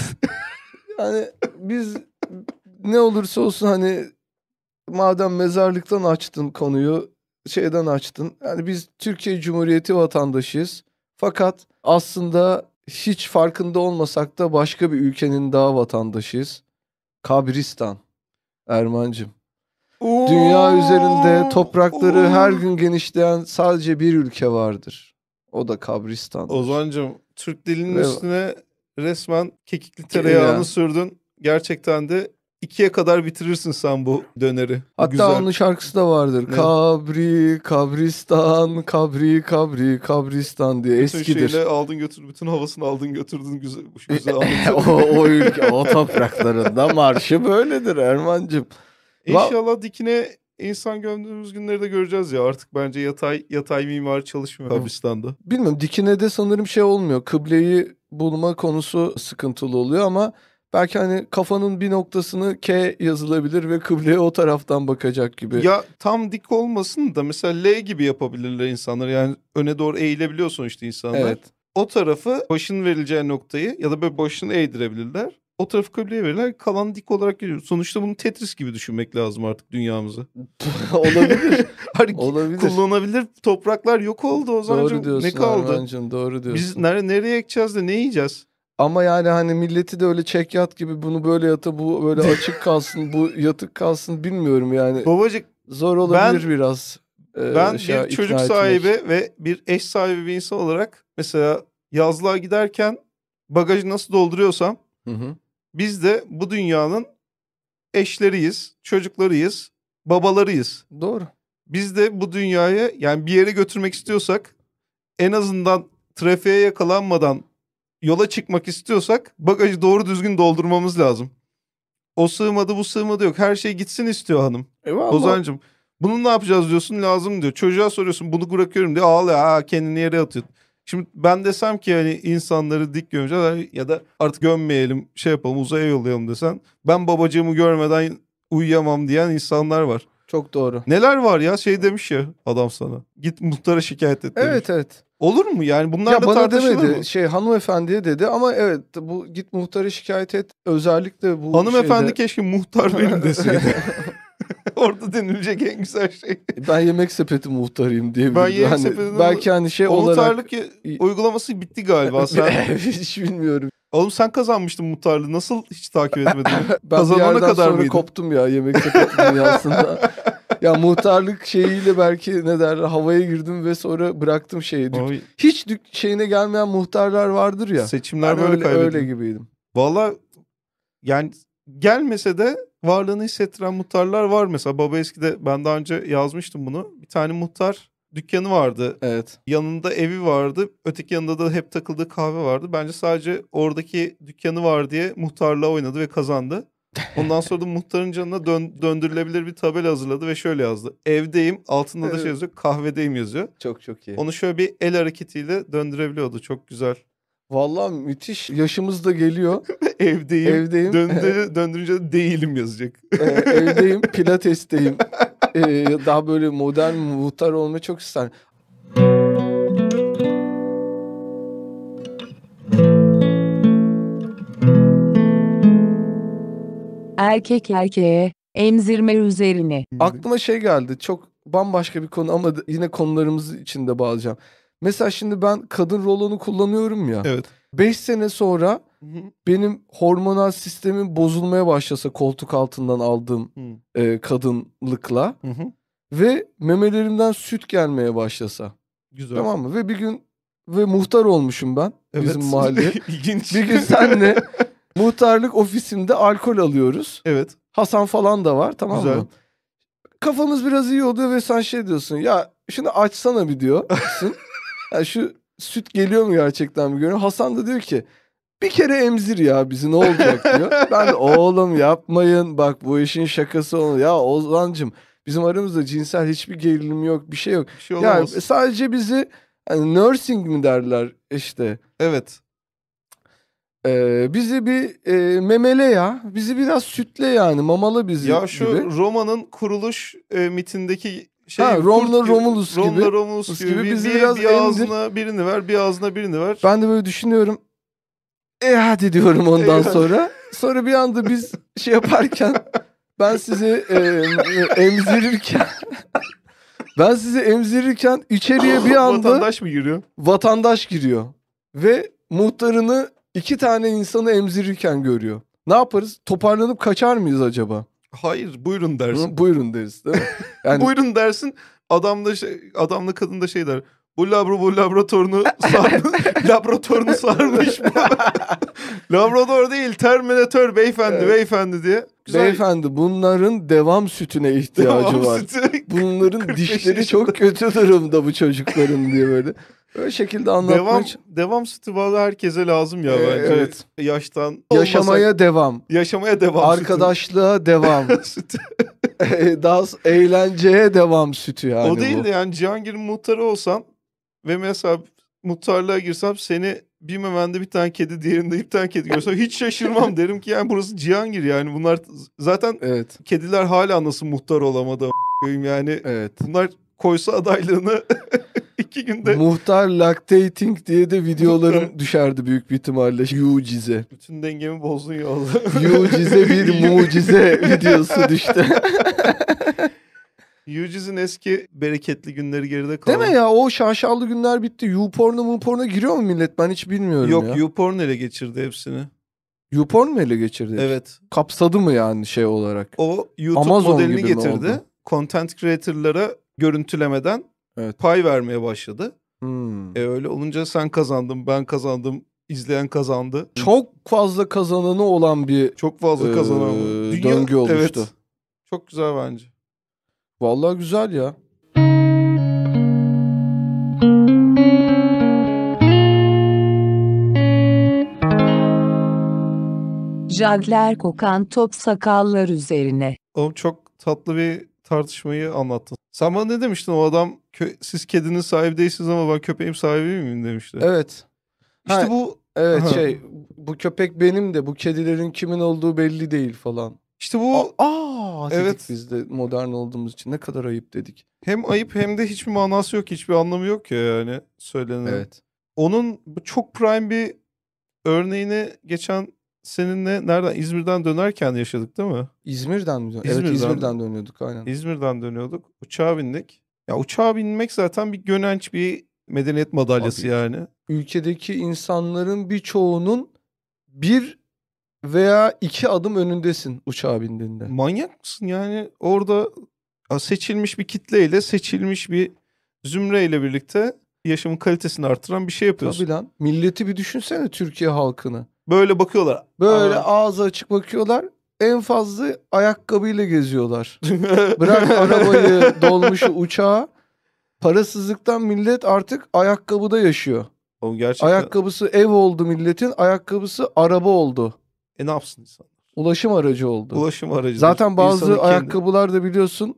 yani biz ne olursa olsun hani madem mezarlıktan açtın konuyu şeyden açtın. Yani biz Türkiye Cumhuriyeti vatandaşıyız. Fakat aslında hiç farkında olmasak da başka bir ülkenin daha vatandaşıyız. Kabristan. Ermancım. Dünya üzerinde toprakları Oo. her gün genişleyen sadece bir ülke vardır. O da Kabristan. Ozancım Türk dilinin ne? üstüne resmen kekikli tereyağını ya. sürdün. Gerçekten de ikiye kadar bitirirsin sen bu döneri. Hatta güzel. onun şarkısı da vardır. Ne? Kabri, kabristan, kabri, kabri, kabristan diye bütün eskidir. Bütün şeyle aldın götür, bütün havasını aldın götürdün güzel. güzel o, o ülke, o topraklarında marşı böyledir Erman'cığım. İnşallah dikine insan gömdüğümüz günleri de göreceğiz ya artık bence yatay yatay mimari çalışmıyor Kabristan'da. Bilmiyorum dikine de sanırım şey olmuyor. Kıbleyi bulma konusu sıkıntılı oluyor ama belki hani kafanın bir noktasını K yazılabilir ve kıbleye o taraftan bakacak gibi. Ya tam dik olmasın da mesela L gibi yapabilirler insanlar. Yani öne doğru eğilebiliyorsun işte insanlar. Evet. O tarafı başın verileceği noktayı ya da böyle başını eğdirebilirler. O tarafı kıbleye verirler. Kalan dik olarak geliyor. Sonuçta bunu Tetris gibi düşünmek lazım artık dünyamızı. Olabilir. Olabilir. Kullanabilir topraklar yok oldu o zaman. Doğru diyorsun ne kaldı? doğru diyorsun. Biz nere nereye ekeceğiz de ne yiyeceğiz? Ama yani hani milleti de öyle çek yat gibi bunu böyle yata bu böyle açık kalsın bu yatık kalsın bilmiyorum yani. Babacık zor olabilir ben, biraz. E, ben şey, bir çocuk sahibi ve bir eş sahibi bir insan olarak mesela yazlığa giderken bagajı nasıl dolduruyorsam hı hı. biz de bu dünyanın eşleriyiz, çocuklarıyız, babalarıyız. Doğru. Biz de bu dünyaya yani bir yere götürmek istiyorsak en azından trafiğe yakalanmadan yola çıkmak istiyorsak bagajı doğru düzgün doldurmamız lazım. O sığmadı bu sığmadı yok. Her şey gitsin istiyor hanım. E Ozancım bunu ne yapacağız diyorsun lazım diyor. Çocuğa soruyorsun bunu bırakıyorum diyor. Ağlıyor ha kendini yere atıyor. Şimdi ben desem ki hani insanları dik gömeceğiz hani, ya da artık gömmeyelim şey yapalım uzaya yollayalım desen ben babacığımı görmeden uyuyamam diyen insanlar var. Çok doğru. Neler var ya şey demiş ya adam sana git muhtara şikayet et demiş. Evet evet. Olur mu yani bunlar ya da bana demedi. Mı? Şey hanımefendiye dedi ama evet bu git muhtarı şikayet et. Özellikle bu Hanımefendi şeyde... keşke muhtar benim deseydi. Orada denilecek en güzel şey. Ben yemek sepeti muhtarıyım diye. Ben yemek hani, sepetinin belki hani şey muhtarlık olarak... uygulaması bitti galiba sen. Hiç bilmiyorum. Oğlum sen kazanmıştın muhtarlığı. Nasıl hiç takip etmedin? ben Kazanana bir yerden kadar sonra mıydın? koptum ya yemek sepeti dünyasında ya muhtarlık şeyiyle belki ne derler havaya girdim ve sonra bıraktım şeyi. Dük- Oy. Hiç dük- şeyine gelmeyen muhtarlar vardır ya. Seçimler böyle öyle, öyle gibiydim. Valla yani gelmese de varlığını hissettiren muhtarlar var. Mesela baba eskide ben daha önce yazmıştım bunu. Bir tane muhtar dükkanı vardı. Evet. Yanında evi vardı. Öteki yanında da hep takıldığı kahve vardı. Bence sadece oradaki dükkanı var diye muhtarla oynadı ve kazandı. Ondan sonra da muhtarın canına dön, döndürülebilir bir tabela hazırladı ve şöyle yazdı. Evdeyim altında da şey yazıyor kahvedeyim yazıyor. Çok çok iyi. Onu şöyle bir el hareketiyle döndürebiliyordu çok güzel. Valla müthiş. Yaşımız da geliyor. evdeyim. Evdeyim. Döndü, döndürünce de değilim yazacak. Ee, evdeyim, pilatesteyim. Ee, daha böyle modern muhtar olmayı çok isterim. erkek erkeğe, emzirme üzerine. Aklıma şey geldi çok bambaşka bir konu ama yine konularımız içinde bağlayacağım. Mesela şimdi ben kadın rolonu kullanıyorum ya. Evet. 5 sene sonra benim hormonal sistemin bozulmaya başlasa koltuk altından aldığım e, kadınlıkla Hı-hı. ve memelerimden süt gelmeye başlasa. Güzel. Tamam mı? Ve bir gün ve muhtar olmuşum ben evet. bizim mahalle. İlginç. Bir gün senle Muhtarlık ofisinde alkol alıyoruz. Evet. Hasan falan da var tamam Güzel. mı? Kafamız biraz iyi oluyor ve sen şey diyorsun. Ya şunu açsana bir diyor. yani şu süt geliyor mu gerçekten bir görüyorum. Hasan da diyor ki bir kere emzir ya bizi ne olacak diyor. ben de oğlum yapmayın bak bu işin şakası olur. Ya Ozan'cım bizim aramızda cinsel hiçbir gerilim yok bir şey yok. Bir şey yani sadece bizi hani nursing mi derler işte. Evet. Ee, bizi bir e, memele ya. Bizi biraz sütle yani mamalı bizi Ya şu gibi. Roma'nın kuruluş e, mitindeki şey ha, Romla gibi, Romulus gibi. Romla Romulus gibi, gibi bizi bir, biraz bir ağzına indir. birini ver, bir ağzına birini ver. Ben de böyle düşünüyorum. E hadi diyorum ondan e, sonra. Sonra bir anda biz şey yaparken ben sizi e, emzirirken ben sizi emzirirken içeriye bir anda vatandaş mı giriyor? Vatandaş giriyor ve muhtarını iki tane insanı emzirirken görüyor. Ne yaparız? Toparlanıp kaçar mıyız acaba? Hayır buyurun dersin. Hı, buyurun deriz değil mi? Yani... buyurun dersin adam da şey, adamla kadın da şey der. Bu labro bu laboratuvarını sarmış. laboratuvarını sarmış mı? Labrador değil Terminator beyefendi evet. beyefendi diye. Güzel. Beyefendi bunların devam sütüne ihtiyacı devam var. Sütü. Bunların dişleri çok kötü durumda bu çocukların diye böyle. Öyle şekilde anlatmak. Devam, devam stıvalı herkese lazım ya ee, bence. Evet. Yaştan olmasa, Yaşamaya devam. Yaşamaya devam. Arkadaşlığa sütü. devam. Ee, sütü. Daha eğlenceye devam sütü yani O değil de yani Cihangir'in muhtarı olsam ve mesela muhtarlığa girsem seni bir memende bir tane kedi diğerinde bir tane kedi görsem hiç şaşırmam derim ki yani burası Cihangir yani bunlar zaten evet. kediler hala nasıl muhtar olamadı yani evet. bunlar koysa adaylığını iki günde. Muhtar lactating diye de videolarım düşerdi büyük bir ihtimalle. Yucize. Bütün dengemi bozdun ya oğlum. Yucize bir mucize videosu düştü. Yuciz'in eski bereketli günleri geride kaldı. Değil mi ya? O şaşalı günler bitti. YouPorn'a porna giriyor mu millet? Ben hiç bilmiyorum Yok, ya. Yok YouPorn ele geçirdi hepsini. YouPorn mu ele geçirdi? Evet. Kapsadı mı yani şey olarak? O YouTube Amazon modelini getirdi. Content creator'lara görüntülemeden Evet. Pay vermeye başladı. Hmm. E öyle olunca sen kazandın, ben kazandım, izleyen kazandı. Çok fazla kazananı olan bir çok fazla e, kazanan Dünya, döngü olmuştu. Evet, çok güzel bence. Vallahi güzel ya. Jagler kokan top sakallar üzerine. Oğlum çok tatlı bir tartışmayı anlattın. Sen bana ne demiştin o adam siz kedinin sahibi değilsiniz ama ben köpeğim sahibi miyim demişti. Evet. İşte ha, bu evet şey bu köpek benim de bu kedilerin kimin olduğu belli değil falan. İşte bu aa, aa dedik evet. biz de modern olduğumuz için ne kadar ayıp dedik. Hem ayıp hem de hiçbir manası yok, hiçbir anlamı yok ya yani söylenen. Evet. Onun bu çok prime bir örneğini geçen seninle nereden İzmir'den dönerken yaşadık değil mi? İzmir'den mi? İzmir'den. Evet İzmir'den dönüyorduk aynen. İzmir'den dönüyorduk. Uçağa bindik. Ya uçağa binmek zaten bir gönenç bir medeniyet madalyası Abi, yani. Ülkedeki insanların birçoğunun bir veya iki adım önündesin uçağa bindiğinde. Manyak mısın yani orada seçilmiş bir kitleyle seçilmiş bir zümreyle birlikte yaşamın kalitesini artıran bir şey yapıyorsun. Tabii lan milleti bir düşünsene Türkiye halkını. Böyle bakıyorlar. Böyle Aa. ağzı açık bakıyorlar. En fazla ayakkabıyla geziyorlar. Bırak arabayı, dolmuşu, uçağı. Parasızlıktan millet artık ayakkabıda yaşıyor. Oğlum gerçekten. Ayakkabısı ev oldu milletin, ayakkabısı araba oldu. E ne yapsın insan? Ulaşım aracı oldu. Ulaşım aracı. Zaten bazı İnsanın ayakkabılar kendi... da biliyorsun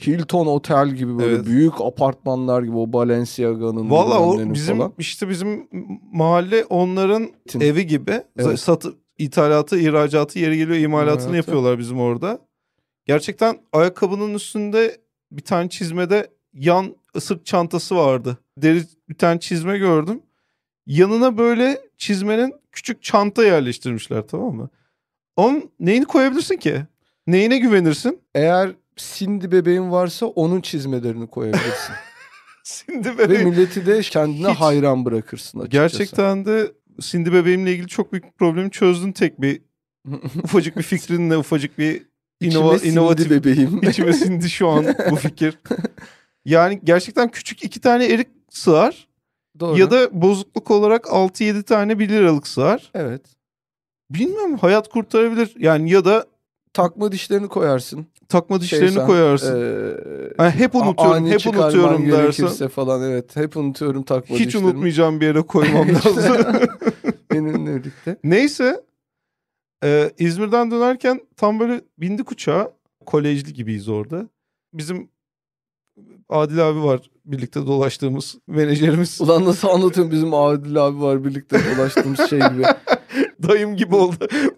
Hilton otel gibi böyle evet. büyük apartmanlar gibi o Balenciaga'nın Valla o bizim falan. işte bizim mahalle onların Tin. evi gibi. Evet. Satı ithalatı, ihracatı, yeri geliyor imalatını evet. yapıyorlar bizim orada. Gerçekten ayakkabının üstünde bir tane çizmede yan ısık çantası vardı. Deri bir tane çizme gördüm. Yanına böyle çizmenin küçük çanta yerleştirmişler tamam mı? Onun neyini koyabilirsin ki? Neyine güvenirsin? Eğer Sindi bebeğin varsa onun çizmelerini koyabilirsin. Sindi bebeğim. Ve milleti de kendine Hiç. hayran bırakırsın açıkçası. Gerçekten de Sindi bebeğimle ilgili çok büyük bir problemi çözdün tek bir ufacık bir fikrinle ufacık bir inova, içime inovatif sindi bebeğim. İçime sindi şu an bu fikir. Yani gerçekten küçük iki tane erik sığar. Doğru. Ya da bozukluk olarak 6-7 tane 1 liralık sığar. Evet. Bilmiyorum hayat kurtarabilir. Yani ya da takma dişlerini koyarsın. Takma şey dişlerini şey koyarsın. E, yani hep unutuyorum, hep unutuyorum dersen. falan evet. Hep unutuyorum takma Hiç dişlerimi. Hiç unutmayacağım bir yere koymam lazım. Benimle birlikte. Neyse. Ee, İzmir'den dönerken tam böyle bindik uçağa. Kolejli gibiyiz orada. Bizim Adil abi var birlikte dolaştığımız menajerimiz. Ulan nasıl anlatıyorum bizim Adil abi var birlikte dolaştığımız şey gibi. Dayım gibi oldu.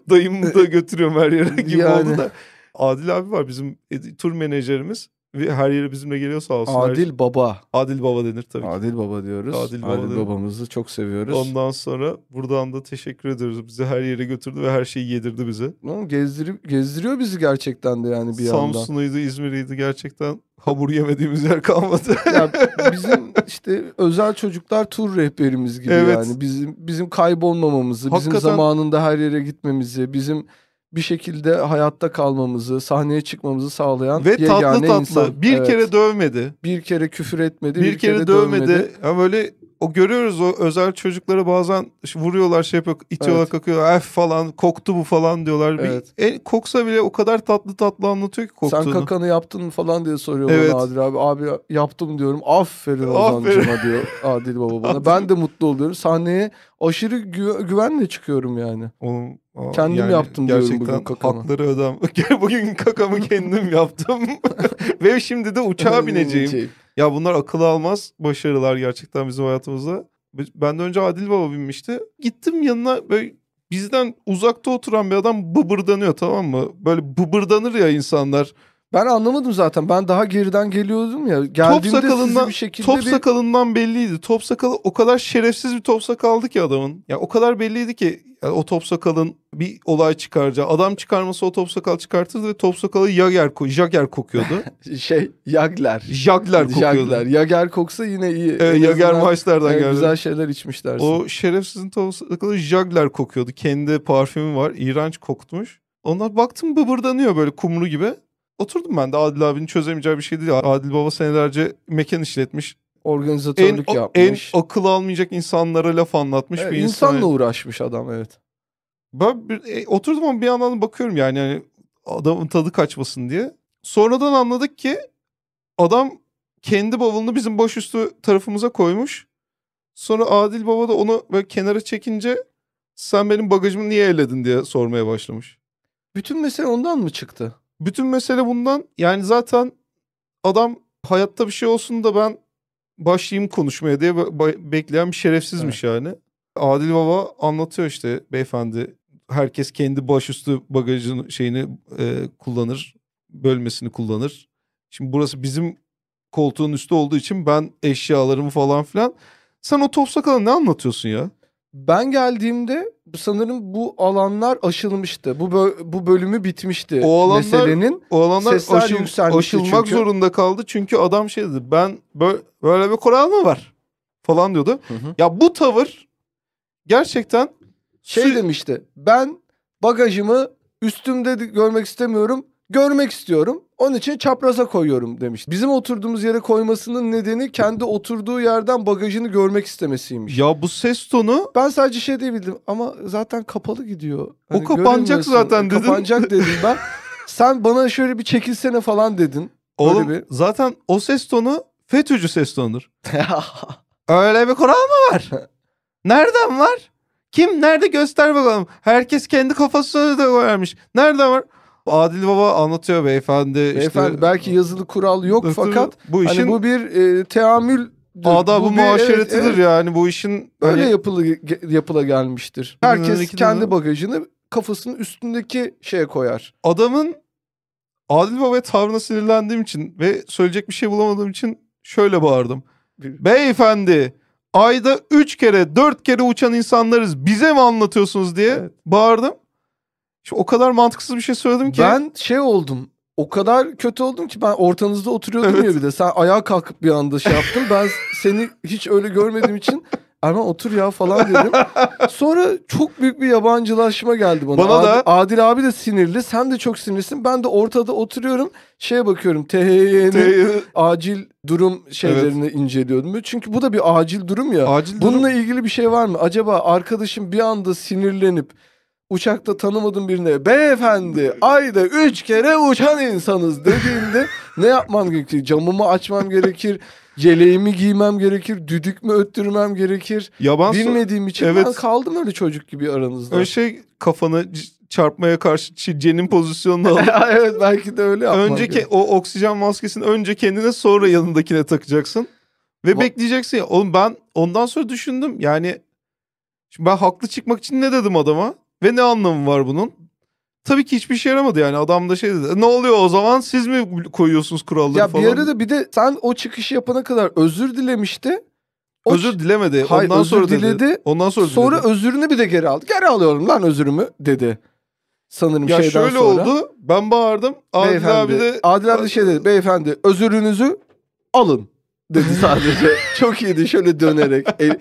Dayımı da götürüyorum her yere gibi yani... oldu da. Adil abi var bizim tur menajerimiz her yere bizimle geliyor sağ olsun. Adil her... Şey- Baba. Adil Baba denir tabii ki. Adil Baba diyoruz. Adil, Baba Adil babamızı çok seviyoruz. Ondan sonra buradan da teşekkür ediyoruz. Bizi her yere götürdü ve her şeyi yedirdi bize. Gezdirip, gezdiriyor bizi gerçekten de yani bir yandan. Samsun'uydu, İzmir'iydi gerçekten hamur yemediğimiz yer kalmadı. ya bizim işte özel çocuklar tur rehberimiz gibi evet. yani bizim bizim kaybolmamamızı, Hakikaten... bizim zamanında her yere gitmemizi, bizim bir şekilde hayatta kalmamızı, sahneye çıkmamızı sağlayan ve yegane tatlı tatlı insan. bir evet. kere dövmedi. Bir kere küfür etmedi, bir, bir kere, kere dövmedi. dövmedi. Yani böyle o görüyoruz o özel çocuklara bazen vuruyorlar şey yapıyor, itiyorlar evet. kakıyorlar. Ef eh, falan koktu bu falan diyorlar. Evet. Bir, e, el, koksa bile o kadar tatlı tatlı anlatıyor ki koktuğunu. Sen kakanı yaptın mı falan diye soruyorlar evet. Adil abi. Abi yaptım diyorum. Aferin Ozan'cıma diyor Adil baba bana. ben de mutlu oluyorum. Sahneye aşırı gü güvenle çıkıyorum yani. Oğlum o, kendim yani yaptım gerçekten bugün kakamı. hakları ödem. bugün kakamı kendim yaptım. Ve şimdi de uçağa bineceğim. ya bunlar akıl almaz başarılar gerçekten bizim hayatımızda. Ben de önce Adil Baba binmişti. Gittim yanına böyle bizden uzakta oturan bir adam bıbırdanıyor tamam mı? Böyle bıbırdanır ya insanlar. Ben anlamadım zaten. Ben daha geriden geliyordum ya. Geldiğimde top sakalından, bir şekilde top bir... sakalından belliydi. Top sakalı o kadar şerefsiz bir top sakaldı ki adamın. Ya yani o kadar belliydi ki yani o top sakalın bir olay çıkaracağı. Adam çıkarması o top sakal çıkartırdı ve top sakalı Jager, Jager kokuyordu. şey Jagler. Jagler kokuyordu. Jagler. Jager koksa yine iyi. Evet, Jager maçlardan e, geldi. Güzel şeyler içmişler. O şerefsizin top sakalı Jagler kokuyordu. Kendi parfümü var. İğrenç kokutmuş. Onlar baktım bıbırdanıyor böyle kumru gibi oturdum ben de Adil abinin çözemeyeceği bir şey değil. Adil baba senelerce mekan işletmiş. Organizatörlük en, yapmış. En akıl almayacak insanlara laf anlatmış evet, bir insan. İnsanla uğraşmış adam evet. Ben bir, e, oturdum ama bir yandan bakıyorum yani hani adamın tadı kaçmasın diye. Sonradan anladık ki adam kendi bavulunu bizim başüstü tarafımıza koymuş. Sonra Adil Baba da onu böyle kenara çekince sen benim bagajımı niye elledin diye sormaya başlamış. Bütün mesele ondan mı çıktı? Bütün mesele bundan yani zaten adam hayatta bir şey olsun da ben başlayayım konuşmaya diye bekleyen bir şerefsizmiş evet. yani. Adil Baba anlatıyor işte beyefendi herkes kendi başüstü bagajın şeyini e, kullanır, bölmesini kullanır. Şimdi burası bizim koltuğun üstü olduğu için ben eşyalarımı falan filan. Sen o top kadar ne anlatıyorsun ya? Ben geldiğimde sanırım bu alanlar aşılmıştı. Bu böl bu bölümü bitmişti. O alanlar, meselenin o alanlar aşıl, aşılmak çünkü. zorunda kaldı. Çünkü adam şey dedi. Ben böyle, böyle bir kural mı var? Falan diyordu. Hı hı. Ya bu tavır gerçekten şey demişti. Ben bagajımı üstümde görmek istemiyorum görmek istiyorum. Onun için çapraza koyuyorum demiş. Bizim oturduğumuz yere koymasının nedeni kendi oturduğu yerden bagajını görmek istemesiymiş. Ya bu ses tonu... Ben sadece şey diyebildim ama zaten kapalı gidiyor. Hani o kapanacak zaten e, dedim. Kapanacak dedim ben. Sen bana şöyle bir çekilsene falan dedin. Oğlum bir... zaten o ses tonu FETÖ'cü ses tonudur. Öyle bir kural mı var? Nereden var? Kim nerede göster bakalım. Herkes kendi kafasına da koyarmış. Nereden var? Adil Baba anlatıyor beyefendi. Beyefendi işte, belki yazılı kural yok Ötürü, fakat bu hani işin hani bu bir e, teamül Ada bu muaşeretidir evet, evet. yani bu işin öyle hani... yapılı yapıla gelmiştir. Herkes kendi bagajını kafasının üstündeki şeye koyar. Adamın Adil Baba'ya tavrına sinirlendiğim için ve söyleyecek bir şey bulamadığım için şöyle bağırdım. Bir... Beyefendi ayda 3 kere 4 kere uçan insanlarız bize mi anlatıyorsunuz diye evet. bağırdım. Şimdi o kadar mantıksız bir şey söyledim ki. Ben şey oldum. O kadar kötü oldum ki ben ortanızda oturuyordum evet. ya bir de. Sen ayağa kalkıp bir anda şey yaptın. Ben seni hiç öyle görmediğim için Erman otur ya falan dedim. Sonra çok büyük bir yabancılaşma geldi bana. Bana Adil, da. Adil abi de sinirli. Sen de çok sinirlisin. Ben de ortada oturuyorum. Şeye bakıyorum. THY'nin acil durum şeylerini evet. inceliyordum. Çünkü bu da bir acil durum ya. Acil Bununla durum. ilgili bir şey var mı? Acaba arkadaşım bir anda sinirlenip uçakta tanımadığım birine beyefendi ayda üç kere uçan insanız dediğinde ne yapmam gerekir? Camımı açmam gerekir. Yeleğimi giymem gerekir, düdük mü öttürmem gerekir. Yaban Bilmediğim için evet. ben kaldım öyle çocuk gibi aranızda. Öyle şey kafanı çarpmaya karşı çilcenin pozisyonunu alıp. evet belki de öyle yapmak. Önce o oksijen maskesini önce kendine sonra yanındakine takacaksın. Ve Ma- bekleyeceksin. Oğlum ben ondan sonra düşündüm. Yani şimdi ben haklı çıkmak için ne dedim adama? Ve ne anlamı var bunun? Tabii ki hiçbir şey yaramadı yani. Adam da şey dedi. Ne oluyor o zaman siz mi koyuyorsunuz kuralları ya falan? Ya bir arada bir de sen o çıkışı yapana kadar özür dilemişti. O özür dilemedi. Hayır, ondan özür sonra diledi. Dedi. Ondan sonra Sonra diledi. özürünü bir de geri aldı. Geri alıyorum lan özürümü dedi. Sanırım ya şeyden sonra. Ya şöyle oldu. Ben bağırdım. Adil beyefendi, abi de... Adil abi de şey dedi. Beyefendi özürünüzü alın dedi sadece. Çok iyiydi şöyle dönerek. El,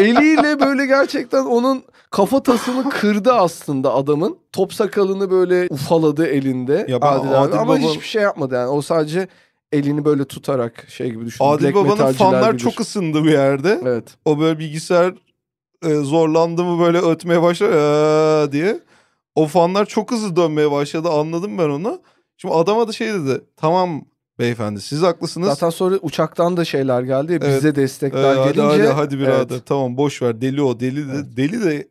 eliyle böyle gerçekten onun kafatasını kırdı aslında adamın. Top sakalını böyle ufaladı elinde. Ya ben Adil, Adil abi. Baba... Ama hiçbir şey yapmadı yani. O sadece elini böyle tutarak şey gibi düşündü. Adil Black Baba'nın fanlar bilir. çok ısındı bir yerde. Evet. O böyle bilgisayar e, zorlandı mı böyle ötmeye başlar ee, diye. O fanlar çok hızlı dönmeye başladı anladım ben onu. Şimdi adama da şey dedi. Tamam beyefendi. Siz haklısınız. Zaten sonra uçaktan da şeyler geldi. Ya, evet. Bize destekler ee, hadi, gelince. Hadi, hadi birader evet. tamam boş ver deli o deli de evet. deli de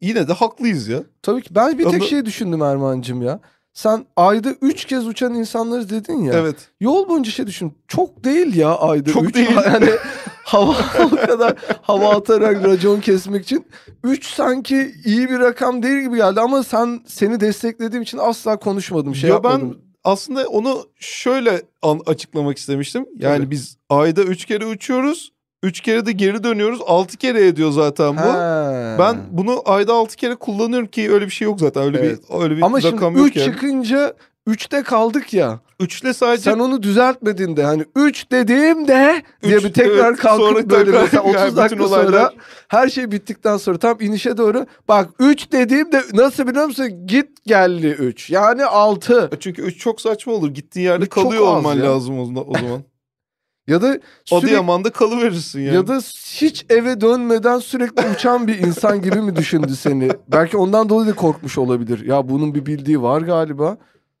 yine de haklıyız ya. Tabii ki ben bir tek Ama... şey düşündüm Erman'cığım ya. Sen ayda 3 kez uçan insanları dedin ya. Evet. Yol boyunca şey düşün. Çok değil ya ayda 3. Çok üç. değil. Yani hava o kadar hava atarak racon kesmek için 3 sanki iyi bir rakam değil gibi geldi ama sen seni desteklediğim için asla konuşmadım şey ya yapmadım. ben aslında onu şöyle an açıklamak istemiştim. Yani Tabii. biz ayda üç kere uçuyoruz. Üç kere de geri dönüyoruz. Altı kere ediyor zaten bu. Ha. Ben bunu ayda altı kere kullanıyorum ki öyle bir şey yok zaten. Öyle evet. bir öyle bir Ama rakam şimdi yok üç yani. çıkınca 3'te kaldık ya. 3'te sadece... Sen onu düzeltmedin de hani 3 dediğim de diye bir tekrar evet, kalkıp böyle tekrar, mesela 30 yani dakika olaylar... sonra her şey bittikten sonra tam inişe doğru bak 3 de nasıl biliyor musun? Git geldi 3 yani 6. E çünkü 3 çok saçma olur gittiğin yerde üç kalıyor olman ya. lazım o zaman. Ya da sürekli, Adıyaman'da kalıverirsin yani. Ya da hiç eve dönmeden sürekli uçan bir insan gibi mi düşündü seni? Belki ondan dolayı da korkmuş olabilir. Ya bunun bir bildiği var galiba.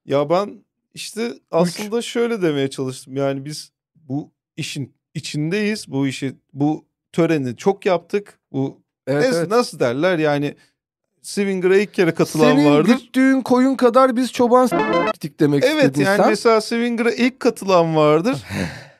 Ya ben işte aslında Üç. şöyle demeye çalıştım. Yani biz bu işin içindeyiz. Bu işi bu töreni çok yaptık. Bu evet, es, evet. nasıl derler yani Swinger'a ilk kere katılan Senin vardır. Senin güttüğün koyun kadar biz çoban s**tik demek evet, istedin yani sen. Evet mesela Swinger'a ilk katılan vardır.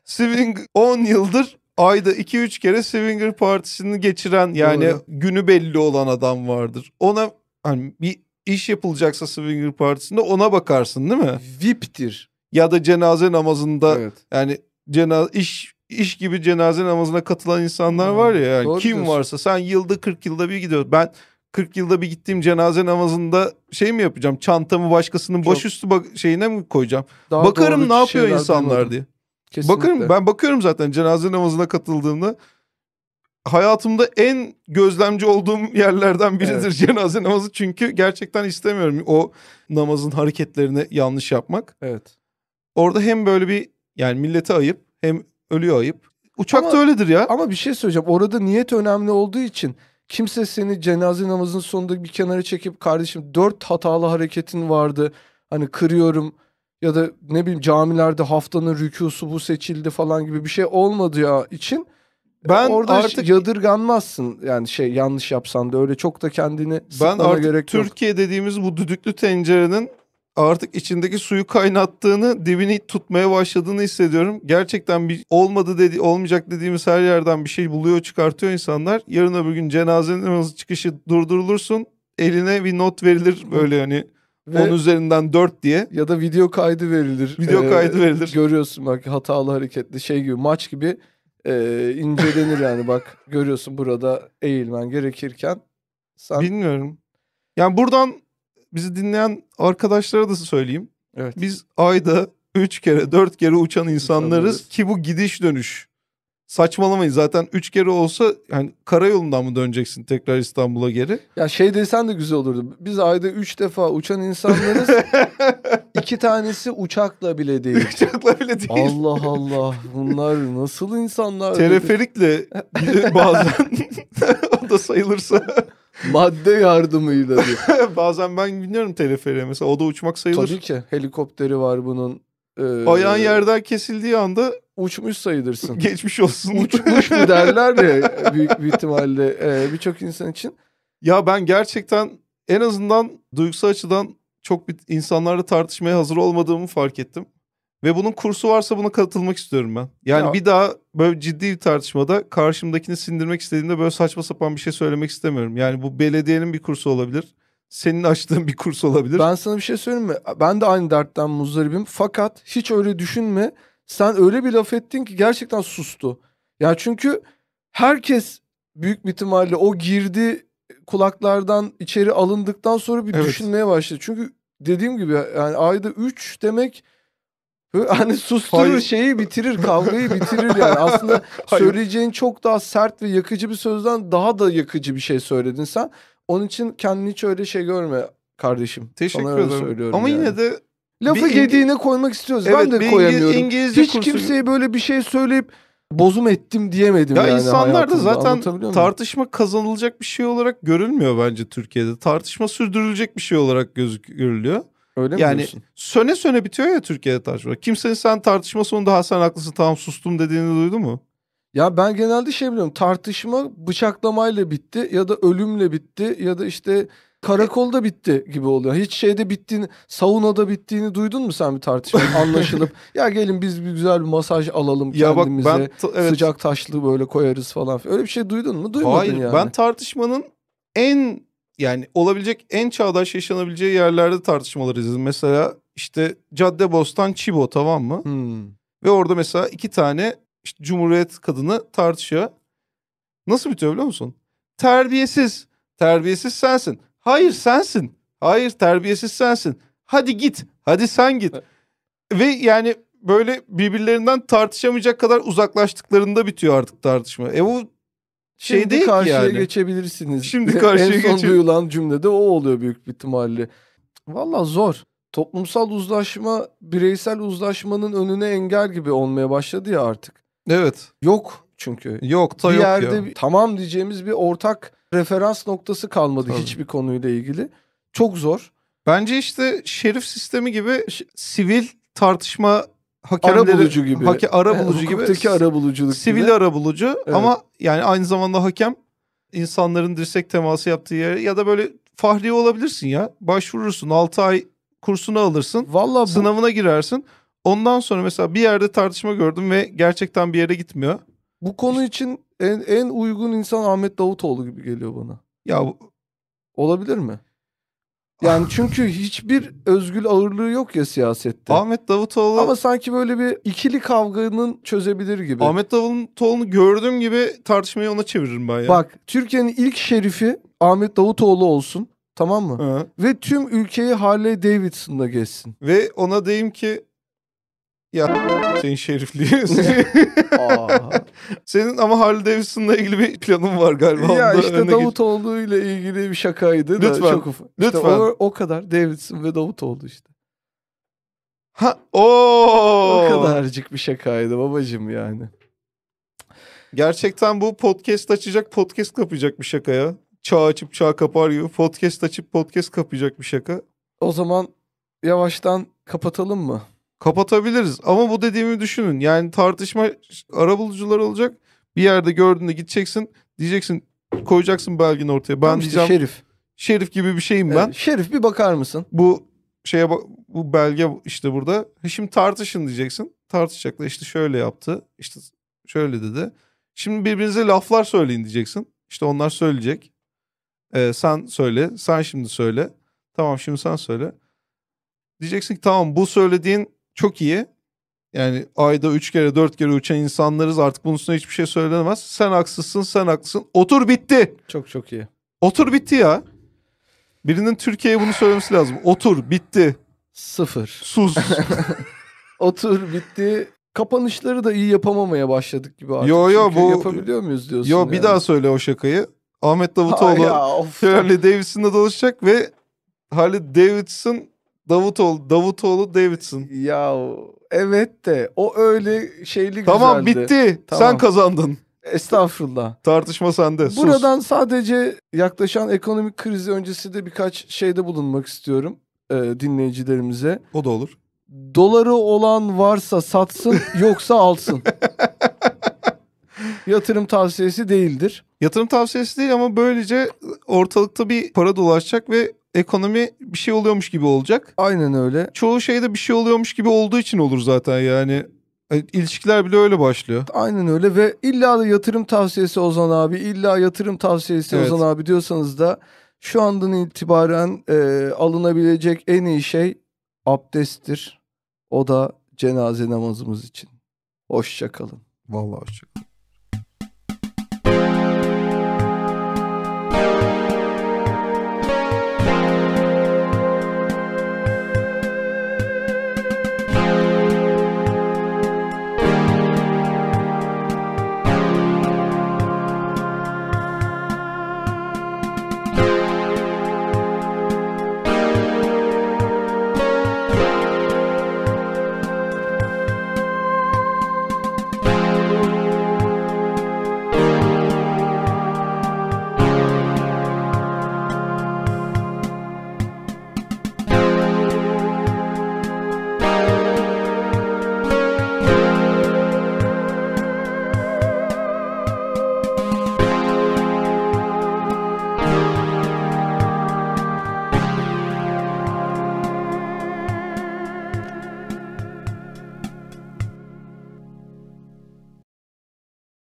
Swing 10 yıldır ayda 2-3 kere Swinger partisini geçiren yani Doğru. günü belli olan adam vardır. Ona hani bir iş yapılacaksa swinger partisinde ona bakarsın değil mi? VIP'tir. Ya da cenaze namazında evet. yani cena iş iş gibi cenaze namazına katılan insanlar hmm, var ya yani Doğru kim diyorsun. varsa sen yılda 40 yılda bir gidiyorsun. Ben 40 yılda bir gittiğim cenaze namazında şey mi yapacağım? Çantamı başkasının Çok... başüstü bak şeyine mi koyacağım? Daha Bakarım ne yapıyor insanlar duymadım. diye. Kesinlikle. Bakarım ben bakıyorum zaten cenaze namazına katıldığımda hayatımda en gözlemci olduğum yerlerden biridir evet. cenaze namazı. Çünkü gerçekten istemiyorum o namazın hareketlerini yanlış yapmak. Evet. Orada hem böyle bir yani millete ayıp hem ölüyor ayıp. Uçak ama, da öyledir ya. Ama bir şey söyleyeceğim. Orada niyet önemli olduğu için kimse seni cenaze namazının sonunda bir kenara çekip kardeşim dört hatalı hareketin vardı. Hani kırıyorum ya da ne bileyim camilerde haftanın rükûsu bu seçildi falan gibi bir şey olmadı ya için ben Orada artık yadırganmazsın yani şey yanlış yapsan da öyle çok da kendini ben artık gerek Türkiye dediğimiz bu düdüklü tencerenin artık içindeki suyu kaynattığını, dibini tutmaya başladığını hissediyorum. Gerçekten bir olmadı dedi, olmayacak dediğimiz her yerden bir şey buluyor, çıkartıyor insanlar. Yarın öbür gün cenazenin namazı çıkışı durdurulursun. Eline bir not verilir böyle hani Ve, 10 üzerinden 4 diye. Ya da video kaydı verilir. Video ee, kaydı verilir. Görüyorsun bak hatalı hareketli şey gibi maç gibi e, incelenir yani bak görüyorsun burada eğilmen gerekirken sen... Bilmiyorum. Yani buradan bizi dinleyen arkadaşlara da söyleyeyim. Evet. Biz ayda 3 kere 4 kere uçan insanlarız ki bu gidiş dönüş saçmalamayın zaten üç kere olsa yani karayolundan mı döneceksin tekrar İstanbul'a geri? Ya şey desen de güzel olurdu. Biz ayda üç defa uçan insanlarız. İki tanesi uçakla bile değil. Uçakla bile değil. Allah Allah bunlar nasıl insanlar? Teleferikle bazen o da sayılırsa. Madde yardımıyla diyor. bazen ben biniyorum teleferiğe mesela o da uçmak sayılır. Tabii ki helikopteri var bunun. Ee... Ayağın yerden kesildiği anda uçmuş sayılırsın. Geçmiş olsun. Uçmuş mu derler ya büyük bir ihtimalle e, birçok insan için. Ya ben gerçekten en azından duygusal açıdan çok bir insanlarla tartışmaya hazır olmadığımı fark ettim. Ve bunun kursu varsa buna katılmak istiyorum ben. Yani ya. bir daha böyle ciddi bir tartışmada karşımdakini sindirmek istediğimde böyle saçma sapan bir şey söylemek istemiyorum. Yani bu belediyenin bir kursu olabilir. Senin açtığın bir kurs olabilir. Ben sana bir şey söyleyeyim mi? Ben de aynı dertten muzdaribim. Fakat hiç öyle düşünme sen öyle bir laf ettin ki gerçekten sustu. Ya çünkü herkes büyük bir ihtimalle o girdi kulaklardan içeri alındıktan sonra bir evet. düşünmeye başladı. Çünkü dediğim gibi yani ayda 3 demek hani susturur Hayır. şeyi bitirir kavgayı bitirir yani. Aslında Hayır. söyleyeceğin çok daha sert ve yakıcı bir sözden daha da yakıcı bir şey söyledin sen. Onun için kendini hiç öyle şey görme kardeşim. Teşekkür ederim. Ama yani. yine de Lafı bir yediğine İngi... koymak istiyoruz. Evet, ben de bir koyamıyorum. İngilizce Hiç kursu... kimseye böyle bir şey söyleyip bozum ettim diyemedim. Ya yani insanlar da zaten tartışma kazanılacak bir şey olarak görülmüyor bence Türkiye'de. Tartışma sürdürülecek bir şey olarak görülüyor. Öyle mi yani diyorsun? söne söne bitiyor ya Türkiye'de tartışma. Kimsenin sen tartışma sonunda Hasan sen haklısın tamam sustum dediğini duydu mu? Ya ben genelde şey biliyorum tartışma bıçaklamayla bitti ya da ölümle bitti ya da işte karakolda bitti gibi oluyor. Hiç şeyde bittiğini, saunada bittiğini duydun mu sen bir tartışma? Anlaşılıp ya gelin biz bir güzel bir masaj alalım ya kendimize. Bak ben evet. Sıcak taşlı böyle koyarız falan. Öyle bir şey duydun mu? Duymadın Hayır, yani. Hayır ben tartışmanın en yani olabilecek en çağdaş yaşanabileceği yerlerde tartışmaları izledim. Mesela işte Cadde Bostan Çibo tamam mı? Hmm. Ve orada mesela iki tane işte Cumhuriyet kadını tartışıyor. Nasıl bitiyor biliyor musun? Terbiyesiz. Terbiyesiz sensin. Hayır sensin. Hayır terbiyesiz sensin. Hadi git. Hadi sen git. Ve yani böyle birbirlerinden tartışamayacak kadar uzaklaştıklarında bitiyor artık tartışma. E bu şey Şimdi değil karşıya yani. geçebilirsiniz. Şimdi karşıya geçebilirsiniz. En son geçelim. duyulan cümlede o oluyor büyük bir ihtimalle. Valla zor. Toplumsal uzlaşma bireysel uzlaşmanın önüne engel gibi olmaya başladı ya artık. Evet. Yok çünkü. Yok da bir yok yerde ya. tamam diyeceğimiz bir ortak referans noktası kalmadı Tabii. hiçbir konuyla ilgili. Çok zor. Bence işte şerif sistemi gibi sivil tartışma hakemleri arabulucu gibi. Hake, arabulucu yani, gibi. arabuluculuk sivil gibi. arabulucu evet. ama yani aynı zamanda hakem insanların dirsek teması yaptığı yer ya da böyle fahri olabilirsin ya. Başvurursun 6 ay kursunu alırsın. Vallahi bu... sınavına girersin. Ondan sonra mesela bir yerde tartışma gördüm ve gerçekten bir yere gitmiyor bu konu için en, en uygun insan Ahmet Davutoğlu gibi geliyor bana. Ya olabilir mi? Ah. Yani çünkü hiçbir özgül ağırlığı yok ya siyasette. Ahmet Davutoğlu... Ama sanki böyle bir ikili kavganın çözebilir gibi. Ahmet Davutoğlu'nu gördüğüm gibi tartışmayı ona çeviririm ben ya. Bak Türkiye'nin ilk şerifi Ahmet Davutoğlu olsun. Tamam mı? Hı. Ve tüm ülkeyi Harley Davidson'da geçsin. Ve ona diyeyim ki ya senin şerifliğin. Senin ama Harley Davidson'la ilgili bir planın var galiba. Ya Onda işte Davutoğlu ile ilgili bir şakaydı. Lütfen. Da çok uf- işte lütfen. o, o kadar Davidson ve Davutoğlu işte. Ha, o. O kadarcık bir şakaydı babacım yani. Gerçekten bu podcast açacak, podcast kapayacak bir şaka ya. Çağ açıp çağ kapar gibi podcast açıp podcast kapayacak bir şaka. O zaman yavaştan kapatalım mı? kapatabiliriz. Ama bu dediğimi düşünün. Yani tartışma arabulucular olacak. Bir yerde gördüğünde gideceksin. Diyeceksin koyacaksın belgin ortaya. Ben tamam işte diyeceğim şerif. Şerif gibi bir şeyim ben. Evet, şerif bir bakar mısın? Bu şeye bak bu belge işte burada. E şimdi tartışın diyeceksin. Tartışacaklar işte şöyle yaptı. İşte şöyle dedi. Şimdi birbirinize laflar söyleyin diyeceksin. İşte onlar söyleyecek. Ee, sen söyle. Sen şimdi söyle. Tamam şimdi sen söyle. Diyeceksin ki tamam bu söylediğin çok iyi. Yani ayda üç kere dört kere uçan insanlarız artık bunun üstüne hiçbir şey söylenemez. Sen haksızsın sen haklısın. Otur bitti. Çok çok iyi. Otur bitti ya. Birinin Türkiye'ye bunu söylemesi lazım. Otur bitti. Sıfır. Sus. Otur bitti. Kapanışları da iyi yapamamaya başladık gibi artık. Yo yo bu... Yapabiliyor muyuz diyorsun Yo yani. bir daha söyle o şakayı. Ahmet Davutoğlu ha, ya, Harley Davidson'da dolaşacak ve Harley Davidson Davutoğlu, Davutoğlu Davidson. Ya evet de o öyle şeyli Tamam güzeldi. bitti. Tamam. Sen kazandın. Estağfurullah. Tartışma sende. Sus. Buradan sadece yaklaşan ekonomik krizi öncesi de birkaç şeyde bulunmak istiyorum e, dinleyicilerimize. O da olur. Doları olan varsa satsın yoksa alsın. Yatırım tavsiyesi değildir. Yatırım tavsiyesi değil ama böylece ortalıkta bir para dolaşacak ve ekonomi bir şey oluyormuş gibi olacak. Aynen öyle. Çoğu şeyde bir şey oluyormuş gibi olduğu için olur zaten yani. E, ilişkiler bile öyle başlıyor. Aynen öyle ve illa da yatırım tavsiyesi Ozan abi, illa yatırım tavsiyesi evet. Ozan abi diyorsanız da şu andan itibaren e, alınabilecek en iyi şey abdesttir. O da cenaze namazımız için. Hoşçakalın. Vallahi hoşçakalın.